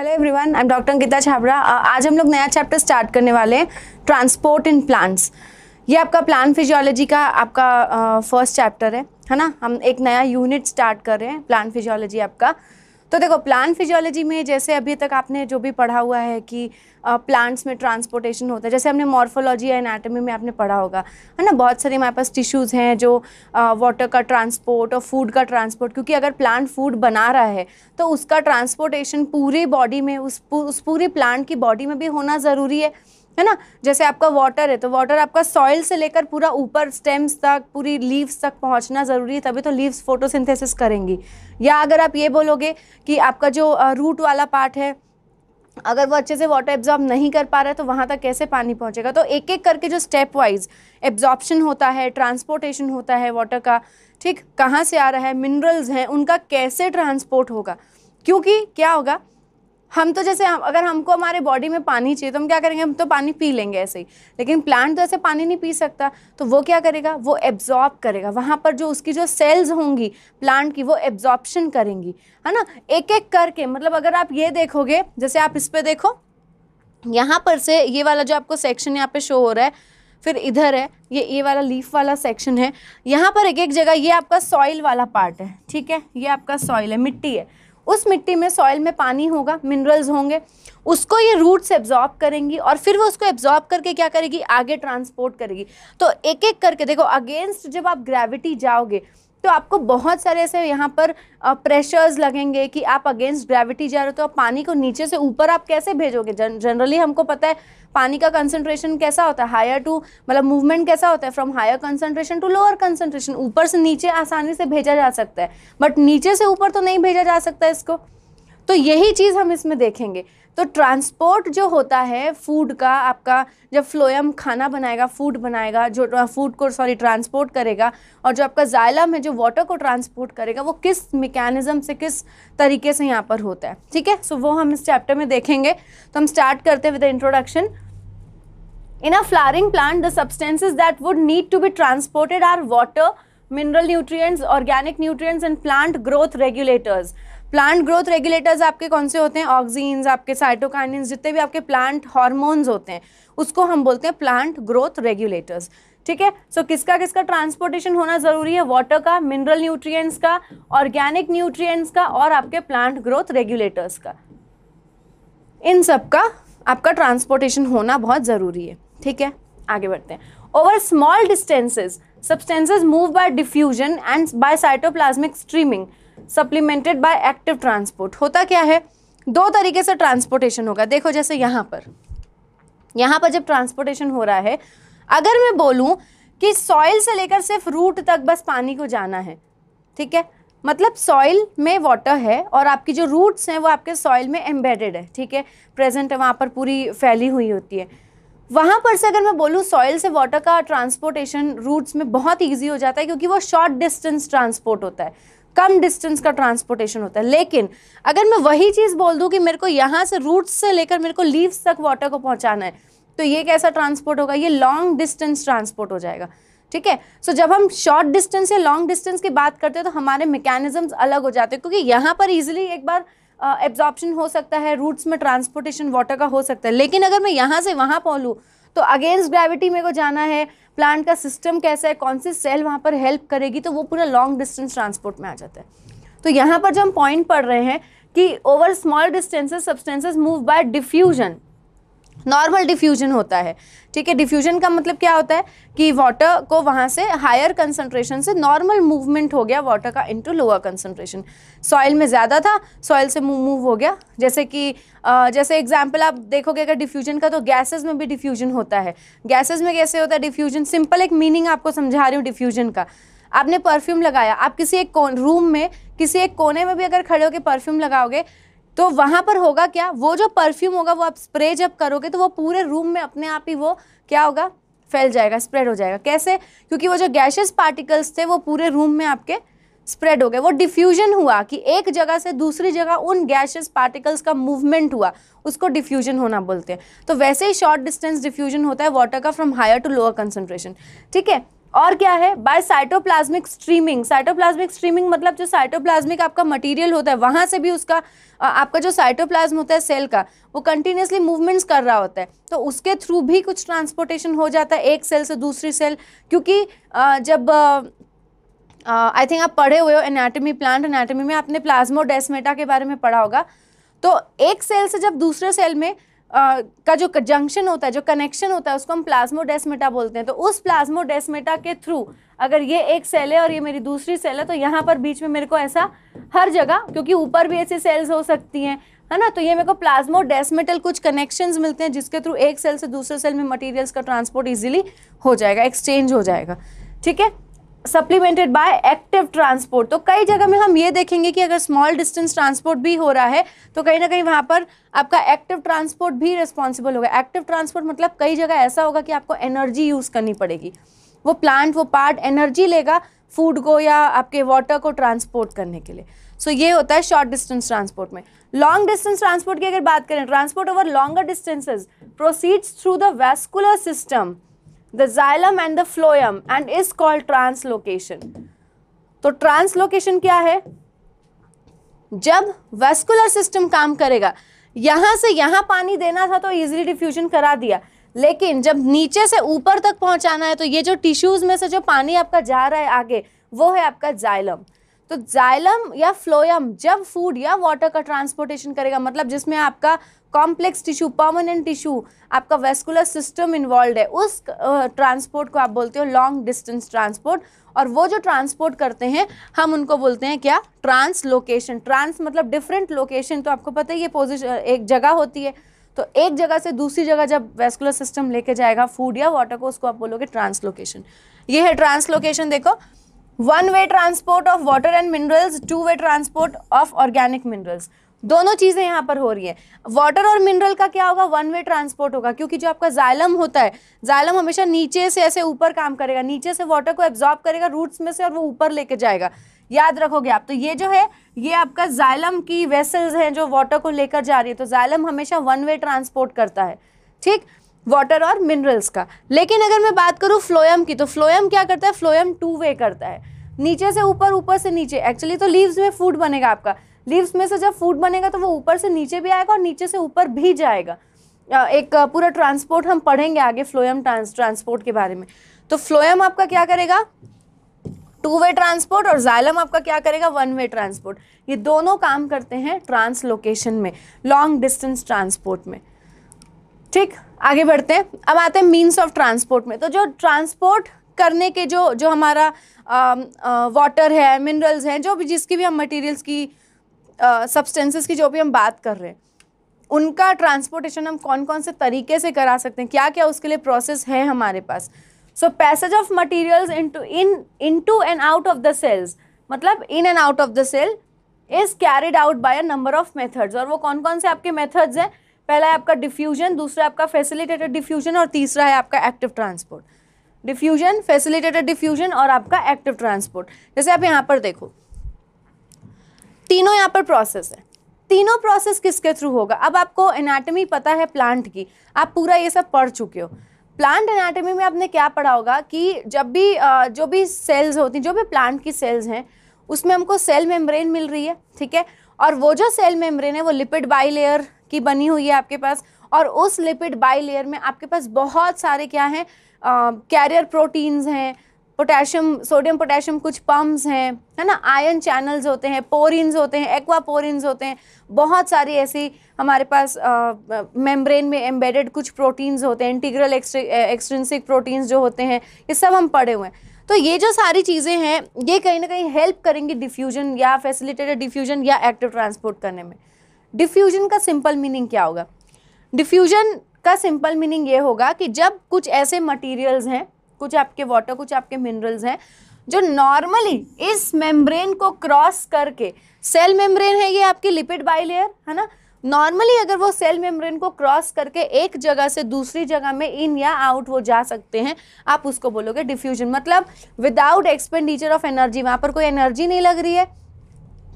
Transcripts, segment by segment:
Hello everyone I am doctor Ankita Chhabra आज हम लोग नया चैप्टर स्टार्ट करने वाले हैं ट्रांसपोर्ट इन प्लांट्स ये आपका प्लांट फिजियोलॉजी का आपका फर्स्ट uh, चैप्टर है है ना हम एक नया यूनिट स्टार्ट कर रहे हैं प्लांट फिजियोलॉजी आपका तो देखो प्लांट फिजियोलॉजी में जैसे अभी तक आपने जो भी पढ़ा हुआ है कि प्लांट्स में ट्रांसपोर्टेशन होता है जैसे हमने मॉर्फोलॉजी या एनाटॉमी में आपने पढ़ा होगा है ना बहुत सारे हमारे पास टिश्यूज़ हैं जो वाटर का ट्रांसपोर्ट और फूड का ट्रांसपोर्ट क्योंकि अगर प्लांट फूड बना रहा है तो उसका ट्रांसपोर्टेशन पूरी बॉडी में उस उस पूरी प्लांट की बॉडी में भी होना ज़रूरी है है ना जैसे आपका वाटर है तो वाटर आपका सॉइल से लेकर पूरा ऊपर स्टेम्स तक पूरी लीव्स तक पहुंचना ज़रूरी है तभी तो लीव्स फोटोसिंथेसिस करेंगी या अगर आप ये बोलोगे कि आपका जो रूट वाला पार्ट है अगर वो अच्छे से वाटर एब्जॉर्ब नहीं कर पा रहा है तो वहाँ तक कैसे पानी पहुँचेगा तो एक एक करके जो स्टेप वाइज एब्जॉर्प्शन होता है ट्रांसपोर्टेशन होता है वाटर का ठीक कहाँ से आ रहा है मिनरल्स हैं उनका कैसे ट्रांसपोर्ट होगा क्योंकि क्या होगा हम तो जैसे हम अगर हमको हमारे बॉडी में पानी चाहिए तो हम क्या करेंगे हम तो पानी पी लेंगे ऐसे ही लेकिन प्लांट तो ऐसे पानी नहीं पी सकता तो वो क्या करेगा वो एब्जॉर्ब करेगा वहाँ पर जो उसकी जो सेल्स होंगी प्लांट की वो एब्जॉर्बशन करेंगी है ना एक एक करके मतलब अगर आप ये देखोगे जैसे आप इस पर देखो यहाँ पर से ये वाला जो आपको सेक्शन यहाँ पे शो हो रहा है फिर इधर है ये ये वाला लीफ वाला सेक्शन है यहाँ पर एक एक जगह ये आपका सॉइल वाला पार्ट है ठीक है ये आपका सॉइल है मिट्टी है उस मिट्टी में सॉइल में पानी होगा मिनरल्स होंगे उसको ये रूट्स एब्जॉर्ब करेंगी और फिर वो उसको एब्जॉर्ब करके क्या करेगी आगे ट्रांसपोर्ट करेगी तो एक एक करके देखो अगेंस्ट जब आप ग्रेविटी जाओगे तो आपको बहुत सारे ऐसे यहाँ पर प्रेशर्स लगेंगे कि आप अगेंस्ट ग्रेविटी जा रहे हो तो आप पानी को नीचे से ऊपर आप कैसे भेजोगे जन जनरली हमको पता है पानी का कंसंट्रेशन कैसा होता है हायर टू मतलब मूवमेंट कैसा होता है from higher concentration to lower concentration ऊपर से नीचे आसानी से भेजा जा सकता है बट नीचे से ऊपर तो नहीं भेजा जा सकता इसको तो यही चीज़ हम इसमें देखेंगे तो ट्रांसपोर्ट जो होता है फूड का आपका जब फ्लोएम खाना बनाएगा फूड बनाएगा जो फूड को सॉरी ट्रांसपोर्ट करेगा और जो आपका जायलम है जो वाटर को ट्रांसपोर्ट करेगा वो किस मेकेनिज़म से किस तरीके से यहाँ पर होता है ठीक है सो वो हम इस चैप्टर में देखेंगे तो हम स्टार्ट करते हैं with introduction in a flowering plant the substances that would need to be transported are water mineral nutrient organic nutrient and plant growth regulators plant growth regulators आपके कौन से होते हैं ऑक्सीन्स आपके साइटोकाइनिन्स जितने भी आपके प्लांट हार्मोन्स होते हैं उसको हम बोलते हैं प्लांट ग्रोथ रेगुलेटर्स ठीक है सो किसका किसका ट्रांसपोर्टेशन होना ज़रूरी है वाटर का मिनरल न्यूट्रिएंट्स का ऑर्गेनिक न्यूट्रिएंट्स का और आपके प्लांट ग्रोथ रेगुलेटर्स का इन सब का आपका ट्रांसपोर्टेशन होना बहुत ज़रूरी है ठीक है आगे बढ़ते हैं over small distances substances move by diffusion and by cytoplasmic streaming supplemented by active transport होता क्या है दो तरीके से ट्रांसपोर्टेशन होगा देखो जैसे यहाँ पर यहाँ पर जब ट्रांसपोर्टेशन हो रहा है अगर मैं बोलूँ कि सॉइल से लेकर सिर्फ रूट तक बस पानी को जाना है ठीक है मतलब सॉइल में वाटर है और आपकी जो रूट्स हैं वो आपके सॉइल में एम्बेडेड है ठीक है प्रेजेंट है वहाँ पर पूरी फैली हुई होती है वहाँ पर से अगर मैं बोलूँ सॉइल से वाटर का ट्रांसपोर्टेशन रूट्स में बहुत इजी हो जाता है क्योंकि वो शॉर्ट डिस्टेंस ट्रांसपोर्ट होता है कम डिस्टेंस का ट्रांसपोर्टेशन होता है लेकिन अगर मैं वही चीज़ बोल दूँ कि मेरे को यहाँ से रूट्स से लेकर मेरे को लीव्स तक वाटर को पहुँचाना है तो ये कैसा ट्रांसपोर्ट होगा ये लॉन्ग डिस्टेंस ट्रांसपोर्ट हो जाएगा ठीक है सो जब हम शॉर्ट डिस्टेंस या लॉन्ग डिस्टेंस की बात करते हैं तो हमारे मैकेनिज्म्स अलग हो जाते हैं क्योंकि यहाँ पर ईजिली एक बार एब्जॉर्प्शन हो सकता है रूट्स में ट्रांसपोर्टेशन वाटर का हो सकता है लेकिन अगर मैं यहाँ से वहाँ पहुँचूँ तो अगेंस्ट ग्रेविटी मेरे को जाना है प्लांट का सिस्टम कैसा है कौन सी सेल वहाँ पर हेल्प करेगी तो वो पूरा लॉन्ग डिस्टेंस ट्रांसपोर्ट में आ जाता है तो यहाँ पर जो हम पॉइंट पढ़ रहे हैं कि over small distances substances move by diffusion normal diffusion होता है ठीक है डिफ्यूजन का मतलब क्या होता है कि वाटर को वहाँ से हायर कंसनट्रेशन से नॉर्मल मूवमेंट हो गया वाटर का इनटू लोअर कंसनट्रेशन सॉइल में ज़्यादा था सॉइल से मूव हो गया जैसे कि जैसे एग्जाम्पल आप देखोगे अगर डिफ्यूजन का तो गैसेज में भी डिफ्यूजन होता है गैसेज में कैसे होता है डिफ्यूजन सिंपल एक मीनिंग आपको समझा रही हूँ डिफ्यूजन का आपने परफ्यूम लगाया आप किसी एक रूम में किसी एक कोने में भी अगर खड़े होकर परफ्यूम लगाओगे तो वहाँ पर होगा क्या वो जो परफ्यूम होगा वो आप स्प्रे जब करोगे तो वो पूरे रूम में अपने आप ही वो क्या होगा फैल जाएगा स्प्रेड हो जाएगा कैसे क्योंकि वो जो गैशेस पार्टिकल्स थे वो पूरे रूम में आपके स्प्रेड हो गए वो डिफ्यूजन हुआ कि एक जगह से दूसरी जगह उन गैसेस पार्टिकल्स का मूवमेंट हुआ उसको डिफ्यूजन होना बोलते हैं तो वैसे ही शॉर्ट डिस्टेंस डिफ्यूजन होता है वाटर का from higher to lower concentration ठीक है और क्या है by cytoplasmic streaming cytoplasmic streaming मतलब जो साइटोप्लाज्मिक आपका मटेरियल होता है वहाँ से भी उसका आपका जो साइटोप्लाज्म होता है सेल का वो कंटिन्यूसली मूवमेंट्स कर रहा होता है तो उसके थ्रू भी कुछ ट्रांसपोर्टेशन हो जाता है एक सेल से दूसरी सेल क्योंकि जब आई थिंक आप पढ़े हुए हो एनाटमी प्लांट एनाटमी में आपने प्लाज्मोडेस्मेटा के बारे में पढ़ा होगा तो एक सेल से जब दूसरे सेल में का जो जंक्शन होता है जो कनेक्शन होता है उसको हम प्लाज्मोडेस्मेटा बोलते हैं तो उस प्लाज्मोडेस्मेटा के थ्रू अगर ये एक सेल है और ये मेरी दूसरी सेल है तो यहाँ पर बीच में मेरे को ऐसा हर जगह क्योंकि ऊपर भी ऐसी सेल्स हो सकती हैं है ना तो ये मेरे को प्लाज्मोडेस्मेटल कुछ कनेक्शंस मिलते हैं जिसके थ्रू एक सेल से दूसरे सेल में मटेरियल्स का ट्रांसपोर्ट इजीली हो जाएगा एक्सचेंज हो जाएगा ठीक है सप्लीमेंटेड बाय एक्टिव ट्रांसपोर्ट तो कई जगह में हम ये देखेंगे कि अगर स्मॉल डिस्टेंस ट्रांसपोर्ट भी हो रहा है तो कहीं ना कहीं वहाँ पर आपका एक्टिव ट्रांसपोर्ट भी रिस्पॉन्सिबल होगा एक्टिव ट्रांसपोर्ट मतलब कई जगह ऐसा होगा कि आपको एनर्जी यूज़ करनी पड़ेगी वो प्लांट वो पार्ट एनर्जी लेगा फूड को या आपके वाटर को ट्रांसपोर्ट करने के लिए सो so, ये होता है शॉर्ट डिस्टेंस ट्रांसपोर्ट में लॉन्ग डिस्टेंस ट्रांसपोर्ट की अगर बात करें transport over longer distances proceeds through the vascular system the xylem and the phloem and is called translocation तो ट्रांसलोकेशन क्या है जब वेस्कुलर सिस्टम काम करेगा यहां से यहां पानी देना था तो इजिली डिफ्यूजन करा दिया लेकिन जब नीचे से ऊपर तक पहुंचाना है तो ये जो टिश्यूज में से जो पानी आपका जा रहा है आगे वो है आपका जाइलम तो जाइलम या फ्लोयम जब फूड या वाटर का ट्रांसपोर्टेशन करेगा मतलब जिसमें आपका कॉम्प्लेक्स टिश्यू परमानेंट टिश्यू आपका वेस्कुलर सिस्टम इन्वॉल्व है उस ट्रांसपोर्ट uh, को आप बोलते हो लॉन्ग डिस्टेंस ट्रांसपोर्ट और वो जो ट्रांसपोर्ट करते हैं हम उनको बोलते हैं क्या ट्रांस लोकेशन ट्रांस मतलब डिफरेंट लोकेशन तो आपको पता है ये पोजिशन एक जगह होती है तो एक जगह से दूसरी जगह जब वेस्कुलर सिस्टम लेके जाएगा फूड या वाटर को उसको आप बोलोगे ट्रांसलोकेशन ये है ट्रांसलोकेशन देखो one way transport of water and minerals two way transport of organic minerals दोनों चीज़ें यहाँ पर हो रही है वाटर और मिनरल का क्या होगा वन वे ट्रांसपोर्ट होगा क्योंकि जो आपका जाइलम होता है जाइलम हमेशा नीचे से ऐसे ऊपर काम करेगा नीचे से वाटर को एब्जॉर्ब करेगा रूट्स में से और वो ऊपर लेके जाएगा याद रखोगे आप तो ये जो है ये आपका जाइलम की वेसल्स हैं जो वाटर को लेकर जा रही है तो जाइलम हमेशा वन वे ट्रांसपोर्ट करता है ठीक वाटर और मिनरल्स का लेकिन अगर मैं बात करूँ फ्लोयम की तो फ्लोएम क्या करता है फ्लोयम टू वे करता है नीचे से ऊपर ऊपर से नीचे एक्चुअली तो लीव्स में फूड बनेगा आपका लीव्स में से जब फूड बनेगा तो वो ऊपर से नीचे भी आएगा और नीचे से ऊपर भी जाएगा एक पूरा ट्रांसपोर्ट हम पढ़ेंगे आगे फ्लोएम ट्रांस ट्रांसपोर्ट के बारे में तो फ्लोएम आपका क्या करेगा टू वे ट्रांसपोर्ट और जाइलम आपका क्या करेगा वन वे ट्रांसपोर्ट ये दोनों काम करते हैं ट्रांसलोकेशन में लॉन्ग डिस्टेंस ट्रांसपोर्ट में ठीक आगे बढ़ते हैं अब आते हैं मीन्स ऑफ ट्रांसपोर्ट में तो जो ट्रांसपोर्ट करने के जो जो हमारा वाटर है मिनरल्स हैं जो भी जिसकी भी हम मटेरियल्स की सब्सटेंसेस की जो भी हम बात कर रहे हैं उनका ट्रांसपोर्टेशन हम कौन कौन से तरीके से करा सकते हैं क्या क्या उसके लिए प्रोसेस है हमारे पास so passage of materials into in into and out of the cells मतलब in and out of the cell is carried out by a number of methods और वो कौन कौन से आपके मेथड्स हैं पहला है आपका डिफ्यूजन दूसरा आपका फैसिलिटेटेड डिफ्यूजन और तीसरा है आपका active transport diffusion facilitated diffusion और आपका एक्टिव ट्रांसपोर्ट जैसे आप यहाँ पर देखो तीनों यहाँ पर प्रोसेस है तीनों प्रोसेस किसके थ्रू होगा अब आपको एनाटमी पता है प्लांट की आप पूरा ये सब पढ़ चुके हो प्लांट एनाटमी में आपने क्या पढ़ा होगा कि जब भी जो भी सेल्स होती हैं जो भी प्लांट की सेल्स हैं उसमें हमको सेल मेम्ब्रेन मिल रही है ठीक है और वो जो सेल मेम्ब्रेन है वो लिपिड बाई लेयर की बनी हुई है आपके पास और उस लिपिड बाई लेयर में आपके पास बहुत सारे क्या हैं कैरियर प्रोटीन्स हैं पोटेशियम सोडियम पोटेशियम कुछ पम्प्स हैं है ना आयन चैनल्स होते हैं पोरिन्स होते हैं एक्वा होते हैं बहुत सारी ऐसी हमारे पास मेम्ब्रेन में एम्बेडेड कुछ प्रोटीन्स होते हैं इंटीग्रल एक्सट्रेंसिक प्रोटीन्स जो होते हैं ये सब हम पढ़े हुए हैं तो ये जो सारी चीज़ें हैं ये कहीं ना कहीं हेल्प करेंगी डिफ्यूजन या फैसिलिटेटेड डिफ्यूजन या एक्टिव ट्रांसपोर्ट करने में डिफ्यूजन का सिंपल मीनिंग क्या होगा डिफ्यूजन का सिंपल मीनिंग ये होगा कि जब कुछ ऐसे मटेरियल्स हैं कुछ आपके वाटर कुछ आपके मिनरल्स हैं जो नॉर्मली इस मेम्ब्रेन को क्रॉस करके सेल मेम्ब्रेन है ये आपकी लिपिड बाइलेयर है ना नॉर्मली अगर वो सेल मेम्ब्रेन को क्रॉस करके एक जगह से दूसरी जगह में इन या आउट वो जा सकते हैं आप उसको बोलोगे डिफ्यूजन मतलब विदाउट एक्सपेंडिचर ऑफ एनर्जी वहाँ पर कोई एनर्जी नहीं लग रही है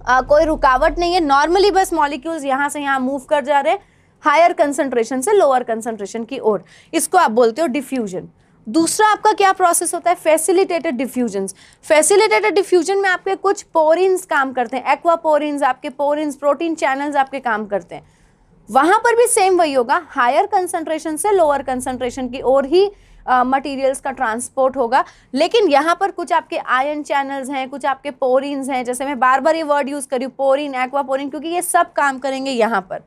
आ, कोई रुकावट नहीं है नॉर्मली बस मॉलिक्यूल्स यहाँ से यहाँ मूव कर जा रहे हैं हायर कंसनट्रेशन से लोअर कंसनट्रेशन की ओर इसको आप बोलते हो डिफ्यूजन दूसरा आपका क्या प्रोसेस होता है फैसिलिटेटेड डिफ्यूजन फैसिलिटेटेड डिफ्यूजन में आपके कुछ पोरिन्स काम करते हैं एक्वा पोरिन्स आपके पोरिन्स प्रोटीन चैनल्स आपके काम करते हैं वहाँ पर भी सेम वही होगा हायर कंसंट्रेशन से लोअर कंसंट्रेशन की ओर ही मटेरियल्स uh, का ट्रांसपोर्ट होगा लेकिन यहाँ पर कुछ आपके आयन चैनल्स हैं कुछ आपके पोरिन्स हैं जैसे मैं बार बार ये वर्ड यूज़ करी पोरिन एक्वा पोरिन क्योंकि ये सब काम करेंगे यहाँ पर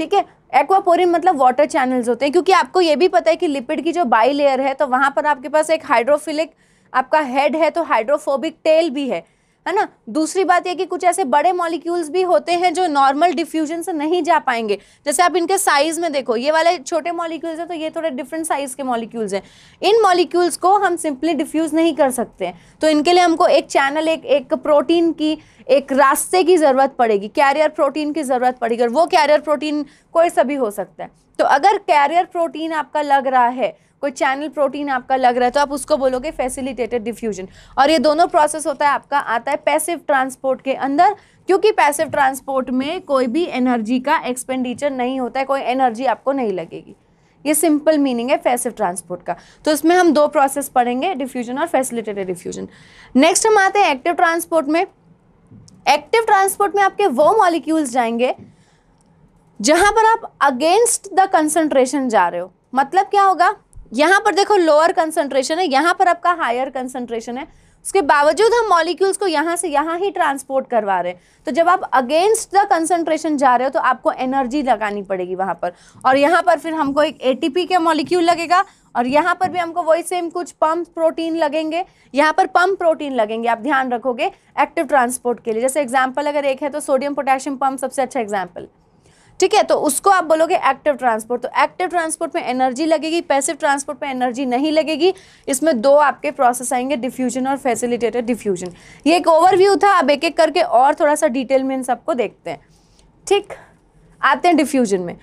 ठीक है एक्वापोरिन मतलब वाटर चैनल्स होते हैं क्योंकि आपको ये भी पता है कि लिपिड की जो बाई लेयर है तो वहाँ पर आपके पास एक हाइड्रोफिलिक आपका हेड है तो हाइड्रोफोबिक टेल भी है है ना दूसरी बात यह कि कुछ ऐसे बड़े मॉलिक्यूल्स भी होते हैं जो नॉर्मल डिफ्यूजन से नहीं जा पाएंगे जैसे आप इनके साइज में देखो ये वाले छोटे मॉलिक्यूल्स हैं तो ये थोड़े डिफरेंट साइज के मॉलिक्यूल्स हैं इन मॉलिक्यूल्स को हम सिंपली डिफ्यूज नहीं कर सकते हैं तो इनके लिए हमको एक चैनल एक एक प्रोटीन की एक रास्ते की ज़रूरत पड़ेगी कैरियर प्रोटीन की ज़रूरत पड़ेगी और वो कैरियर प्रोटीन कोई सभी हो सकता है तो अगर कैरियर प्रोटीन आपका लग रहा है कोई चैनल प्रोटीन आपका लग रहा है तो आप उसको बोलोगे फैसिलिटेटेड डिफ्यूजन और ये दोनों प्रोसेस होता है आपका आता है पैसिव ट्रांसपोर्ट के अंदर क्योंकि पैसिव ट्रांसपोर्ट में कोई भी एनर्जी का एक्सपेंडिचर नहीं होता है कोई एनर्जी आपको नहीं लगेगी ये सिंपल मीनिंग है फैसिव ट्रांसपोर्ट का तो इसमें हम दो प्रोसेस पढ़ेंगे डिफ्यूजन और फैसिलिटेटेड डिफ्यूजन नेक्स्ट हम आते हैं एक्टिव ट्रांसपोर्ट में एक्टिव ट्रांसपोर्ट में आपके वो मॉलिक्यूल्स जाएंगे जहां पर आप अगेंस्ट द कंसंट्रेशन जा रहे हो मतलब क्या होगा यहाँ पर देखो लोअर कंसनट्रेशन है यहाँ पर आपका हायर कंसनट्रेशन है उसके बावजूद हम मॉलिक्यूल्स को यहाँ से यहाँ ही ट्रांसपोर्ट करवा रहे हैं तो जब आप अगेंस्ट द कंसनट्रेशन जा रहे हो तो आपको एनर्जी लगानी पड़ेगी वहाँ पर और यहाँ पर फिर हमको एक एटीपी के मॉलिक्यूल लगेगा और यहाँ पर भी हमको वही सेम कुछ पम्प प्रोटीन लगेंगे यहाँ पर पम्प प्रोटीन लगेंगे आप ध्यान रखोगे एक्टिव ट्रांसपोर्ट के लिए जैसे एग्जाम्पल अगर एक है तो सोडियम पोटेशियम पम्प सबसे अच्छा एग्जाम्पल ठीक है तो उसको आप बोलोगे एक्टिव ट्रांसपोर्ट तो एक्टिव ट्रांसपोर्ट में एनर्जी लगेगी पैसिव ट्रांसपोर्ट में एनर्जी नहीं लगेगी इसमें दो आपके प्रोसेस आएंगे डिफ्यूजन और फैसिलिटेटेड डिफ्यूजन ये एक ओवरव्यू था अब एक एक करके और थोड़ा सा डिटेल में इन सबको देखते हैं ठीक आते हैं डिफ्यूजन में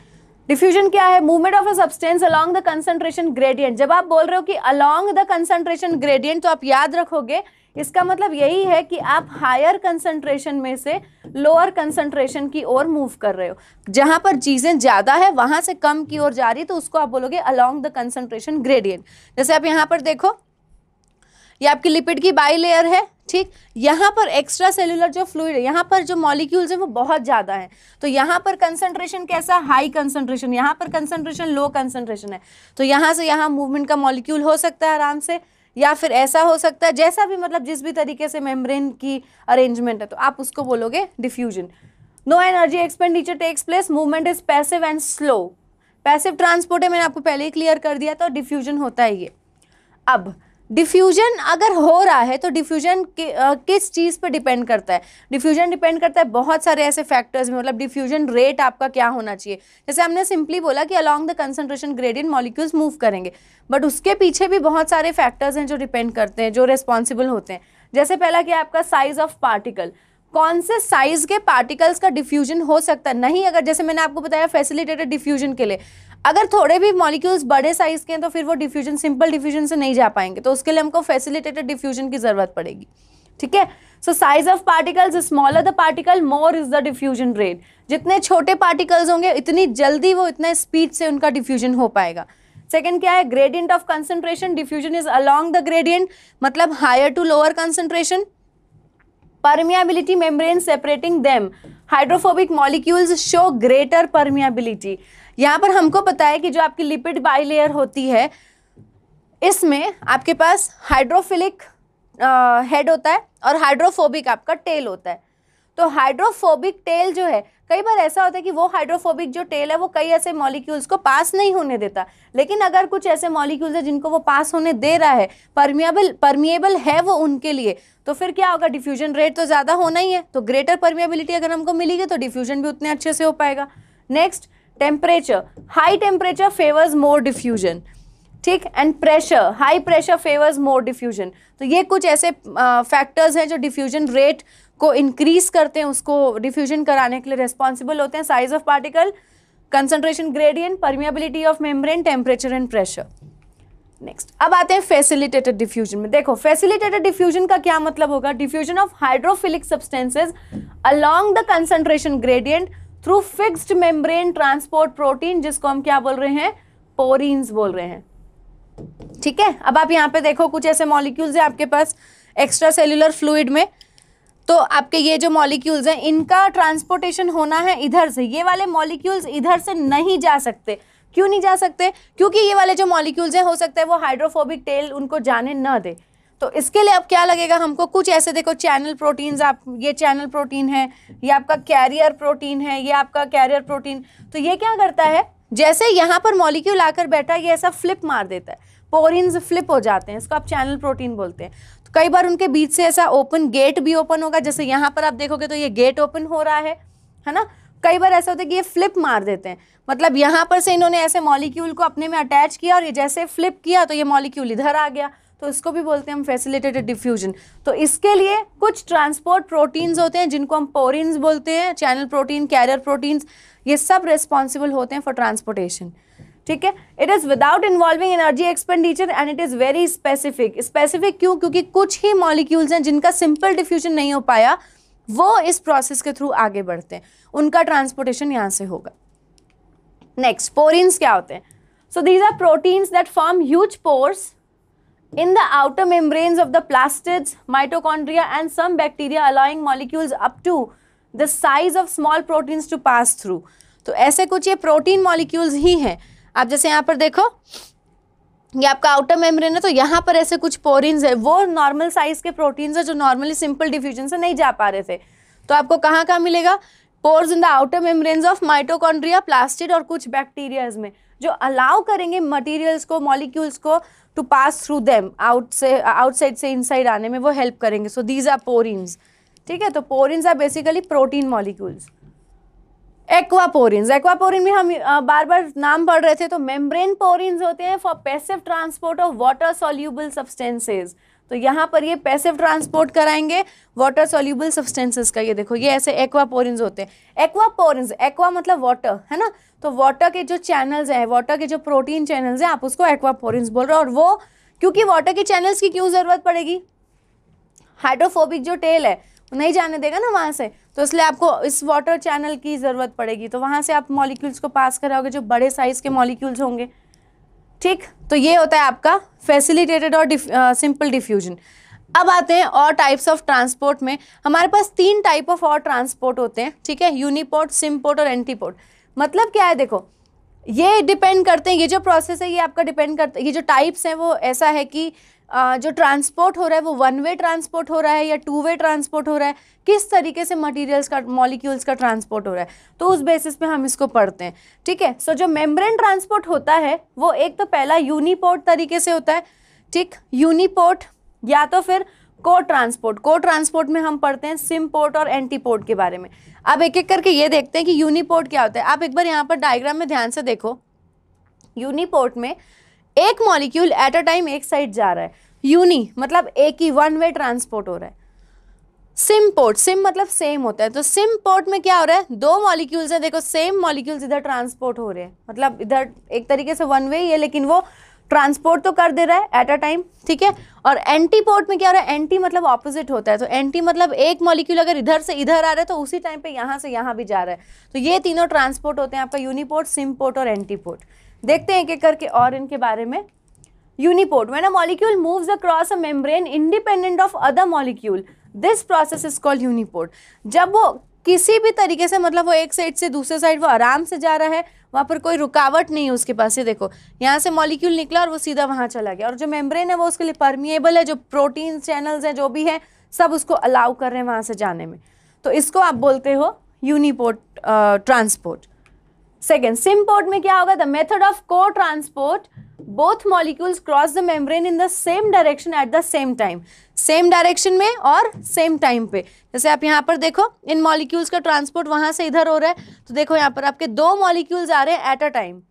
डिफ्यूजन क्या है movement of a substance along the concentration gradient जब आप बोल रहे हो कि अलोंग द कंसंट्रेशन ग्रेडियंट तो आप याद रखोगे इसका मतलब यही है कि आप हायर कंसंट्रेशन में से लोअर कंसंट्रेशन की ओर मूव कर रहे हो जहां पर चीज़ें ज़्यादा है वहां से कम की ओर जा रही तो उसको आप बोलोगे अलोंग द कंसंट्रेशन ग्रेडियंट जैसे आप यहाँ पर देखो ये आपकी लिपिड की बाई लेयर है ठीक यहाँ पर एक्स्ट्रा सेलुलर जो फ्लूड है यहाँ पर जो मॉलिक्यूल्स हैं वो बहुत ज़्यादा हैं तो यहाँ पर कंसंट्रेशन कैसा हाई कंसंट्रेशन यहाँ पर कंसंट्रेशन लो कंसंट्रेशन है तो यहाँ से यहाँ मूवमेंट का मॉलिक्यूल हो सकता है आराम से या फिर ऐसा हो सकता है जैसा भी मतलब जिस भी तरीके से मेम्ब्रेन की अरेंजमेंट है तो आप उसको बोलोगे diffusion no energy expenditure takes place movement is passive and slow passive transport है मैंने आपको पहले ही क्लियर कर दिया था और डिफ्यूजन होता है ये अब डिफ्यूजन अगर हो रहा है तो डिफ्यूजन कि, किस चीज़ पर डिपेंड करता है डिफ्यूजन डिपेंड करता है बहुत सारे ऐसे फैक्टर्स में मतलब डिफ्यूजन रेट आपका क्या होना चाहिए जैसे हमने सिंपली बोला कि along the concentration gradient molecules move करेंगे बट उसके पीछे भी बहुत सारे फैक्टर्स हैं जो डिपेंड करते हैं जो रिस्पॉन्सिबल होते हैं जैसे पहला क्या आपका साइज ऑफ पार्टिकल कौन से साइज के पार्टिकल्स का डिफ्यूजन हो सकता है नहीं अगर जैसे मैंने आपको बताया फैसिलिटेटेड डिफ्यूजन के लिए अगर थोड़े भी मॉलिक्यूल्स बड़े साइज के हैं तो फिर वो डिफ्यूजन सिंपल डिफ्यूजन से नहीं जा पाएंगे तो उसके लिए हमको फैसिलिटेटेड डिफ्यूजन की ज़रूरत पड़ेगी ठीक है so size of particles smaller the particle more is the diffusion rate जितने छोटे पार्टिकल्स होंगे इतनी जल्दी वो इतने स्पीड से उनका डिफ्यूजन हो पाएगा सेकेंड क्या है gradient of concentration diffusion is along the gradient मतलब higher to lower concentration permeability membrane separating them hydrophobic molecules show greater permeability यहाँ पर हमको पता है कि जो आपकी लिपिड बाई लेयर होती है इसमें आपके पास हाइड्रोफिलिक हेड होता है और हाइड्रोफोबिक आपका टेल होता है तो हाइड्रोफोबिक टेल जो है कई बार ऐसा होता है कि वो हाइड्रोफोबिक जो टेल है वो कई ऐसे मॉलिक्यूल्स को पास नहीं होने देता लेकिन अगर कुछ ऐसे मॉलिक्यूल्स है जिनको वो पास होने दे रहा है परमिएबल परमिएबल है वो उनके लिए तो फिर क्या होगा डिफ्यूजन रेट तो ज़्यादा होना ही है तो ग्रेटर परमिएबिलिटी अगर हमको मिलेगी तो डिफ्यूजन भी उतने अच्छे से हो पाएगा next temperature high temperature favours more diffusion ठीक and pressure high pressure favours more diffusion तो ये कुछ ऐसे फैक्टर्स uh, हैं जो डिफ्यूजन रेट को इंक्रीज करते हैं उसको डिफ्यूजन कराने के लिए रिस्पॉन्सिबल होते हैं size of particle concentration gradient permeability of membrane temperature and pressure next अब आते हैं फैसिलिटेटेड डिफ्यूजन में देखो फैसिलिटेटेड डिफ्यूजन का क्या मतलब होगा diffusion of hydrophilic substances along the concentration gradient through fixed membrane transport protein जिसको हम क्या बोल रहे हैं पोरिन्स बोल रहे हैं ठीक है अब आप यहाँ पे देखो कुछ ऐसे मॉलिक्यूल्स हैं आपके पास एक्स्ट्रा सेल्युलर फ्लूड में तो आपके ये जो मॉलिक्यूल्स हैं इनका ट्रांसपोर्टेशन होना है इधर से ये वाले मॉलिक्यूल्स इधर से नहीं जा सकते क्यों नहीं जा सकते क्योंकि ये वाले जो मॉलिक्यूल्स हैं हो सकता है वो हाइड्रोफोबिक टेल उनको जाने ना दे तो इसके लिए अब क्या लगेगा हमको कुछ ऐसे देखो चैनल प्रोटीन आप ये चैनल प्रोटीन है ये आपका कैरियर प्रोटीन है ये आपका कैरियर प्रोटीन तो ये क्या करता है जैसे यहाँ पर मॉलिक्यूल आकर बैठा ये ऐसा फ्लिप मार देता है पोरिन फ्लिप हो जाते हैं इसको आप चैनल प्रोटीन बोलते हैं तो कई बार उनके बीच से ऐसा ओपन गेट भी ओपन होगा जैसे यहाँ पर आप देखोगे तो ये गेट ओपन हो रहा है है ना कई बार ऐसा होता है कि ये फ्लिप मार देते हैं मतलब यहाँ पर से इन्होंने ऐसे मॉलिक्यूल को अपने में अटैच किया और ये जैसे फ्लिप किया तो ये मॉलिक्यूल इधर आ गया तो इसको भी बोलते हैं हम फैसिलिटेटेड डिफ्यूजन तो इसके लिए कुछ ट्रांसपोर्ट प्रोटीन्स होते हैं जिनको हम पोरिन बोलते हैं चैनल प्रोटीन कैरियर प्रोटीन्स ये सब रिस्पॉन्सिबल होते हैं फॉर ट्रांसपोर्टेशन ठीक है it is without involving energy expenditure and it is very specific specific क्यों क्योंकि कुछ ही मॉलिक्यूल्स हैं जिनका सिंपल डिफ्यूजन नहीं हो पाया वो इस प्रोसेस के थ्रू आगे बढ़ते हैं उनका ट्रांसपोर्टेशन यहाँ से होगा नेक्स्ट पोरिन्स क्या होते हैं so these are proteins that form huge pores in the outer membrane of the plastids, mitochondria and some bacteria allowing molecules up to the size of small proteins to pass through तो ऐसे कुछ ये protein molecules ही हैं आप जैसे यहाँ पर देखो ये आपका आउटर मेम्ब्रेन है तो यहाँ पर ऐसे कुछ पोरिन्स है वो नॉर्मल साइज के प्रोटीन्स है जो नॉर्मली सिंपल डिफ्यूजन से नहीं जा पा रहे थे तो आपको कहाँ कहाँ मिलेगा pores in the outer membranes of mitochondria plastid और कुछ बैक्टीरियाज में जो अलाउ करेंगे मटेरियल्स को मॉलिक्यूल्स को to pass through them out से आउटसाइड से इनसाइड आने में वो हेल्प करेंगे सो दीज आर पोरिन्स ठीक है तो porins are basically protein molecules aquaporins aquaporin में हम बार बार नाम पढ़ रहे थे तो मेम्ब्रेन पोरिन्स होते हैं for passive transport of water soluble substances तो यहाँ पर ये पैसिव ट्रांसपोर्ट कराएंगे वाटर सोल्यूबल सब्सटेंसेस का ये देखो ये ऐसे एक्वापोरिन्स होते हैं एक्वापोरिन्स एक्वा मतलब वाटर है ना तो वाटर के जो चैनल्स हैं वाटर के जो प्रोटीन चैनल्स हैं आप उसको एक्वापोरिन्स बोल रहे हो और वो क्योंकि वाटर के चैनल्स की क्यों ज़रूरत पड़ेगी हाइड्रोफोबिक जो टेल है नहीं जाने देगा ना वहाँ से तो इसलिए आपको इस वाटर चैनल की ज़रूरत पड़ेगी तो वहाँ से आप मॉलिक्यूल्स को पास कराओगे जो बड़े साइज़ के मॉलिक्यूल्स होंगे ठीक तो ये होता है आपका फैसिलिटेटेड और सिंपल डिफ्यूजन अब आते हैं और टाइप्स ऑफ ट्रांसपोर्ट में हमारे पास तीन टाइप ऑफ और ट्रांसपोर्ट होते हैं ठीक है यूनिपोर्ट सिमपोर्ट और एंटीपोर्ट मतलब क्या है देखो ये डिपेंड करते हैं ये जो प्रोसेस है ये आपका डिपेंड करता है ये जो टाइप्स हैं वो ऐसा है कि जो ट्रांसपोर्ट हो रहा है वो वन वे ट्रांसपोर्ट हो रहा है या टू वे ट्रांसपोर्ट हो रहा है किस तरीके से मटेरियल्स का मॉलिक्यूल्स का ट्रांसपोर्ट हो रहा है तो उस बेसिस पे हम इसको पढ़ते हैं ठीक है सो जो मेम्ब्रेन ट्रांसपोर्ट होता है वो एक तो पहला यूनिपोर्ट तरीके से होता है ठीक यूनिपोर्ट या तो फिर को ट्रांसपोर्ट को ट्रांसपोर्ट में हम पढ़ते हैं सिमपोर्ट और एंटीपोर्ट के बारे में अब एक एक करके ये देखते हैं कि यूनिपोर्ट क्या होता है आप एक बार यहाँ पर डायग्राम में ध्यान से देखो यूनिपोर्ट में एक मॉलिक्यूल एट अ टाइम एक साइड जा रहा है यूनी मतलब एक ही वन वे ट्रांसपोर्ट हो रहा है सिम पोर्ट सिम मतलब सेम होता है तो सिम पोर्ट में क्या हो रहा है दो मॉलिक्यूल्स हैं देखो सेम मॉलिक्यूल्स इधर ट्रांसपोर्ट हो रहे हैं मतलब इधर एक तरीके से वन वे ही है लेकिन वो ट्रांसपोर्ट तो कर दे रहा है एट अ टाइम ठीक है और एंटी पोर्ट में क्या हो रहा है एंटी मतलब ऑपोजिट होता है तो एंटी मतलब एक मॉलिक्यूल अगर इधर से इधर आ रहा है तो उसी टाइम पे यहाँ से यहाँ भी जा रहा है तो ये तीनों ट्रांसपोर्ट होते हैं आपका यूनिपोर्ट सिम पोर्ट और एंटी पोर्ट देखते हैं एक एक करके और इनके बारे में uniport when a molecule moves across a membrane independent of other molecule this process is called uniport जब वो किसी भी तरीके से मतलब वो एक साइड से दूसरे साइड वो आराम से जा रहा है वहाँ पर कोई रुकावट नहीं है उसके पास ये देखो यहाँ से मॉलिक्यूल निकला और वो सीधा वहाँ चला गया और जो मेम्ब्रेन है वो उसके लिए परमिएबल है जो प्रोटीन चैनल्स हैं जो भी हैं सब उसको अलाउ कर रहे हैं वहाँ से जाने में तो इसको आप बोलते हो यूनिपोर्ट ट्रांसपोर्ट सिम पोर्ट में क्या होगा the method of cotransport both molecules cross the membrane in the same direction at the same time same direction में और सेम टाइम पे जैसे आप यहाँ पर देखो इन मॉलिक्यूल्स का ट्रांसपोर्ट वहाँ से इधर हो रहा है तो देखो यहाँ पर आपके दो मॉलिक्यूल्स आ रहे हैं एट अ टाइम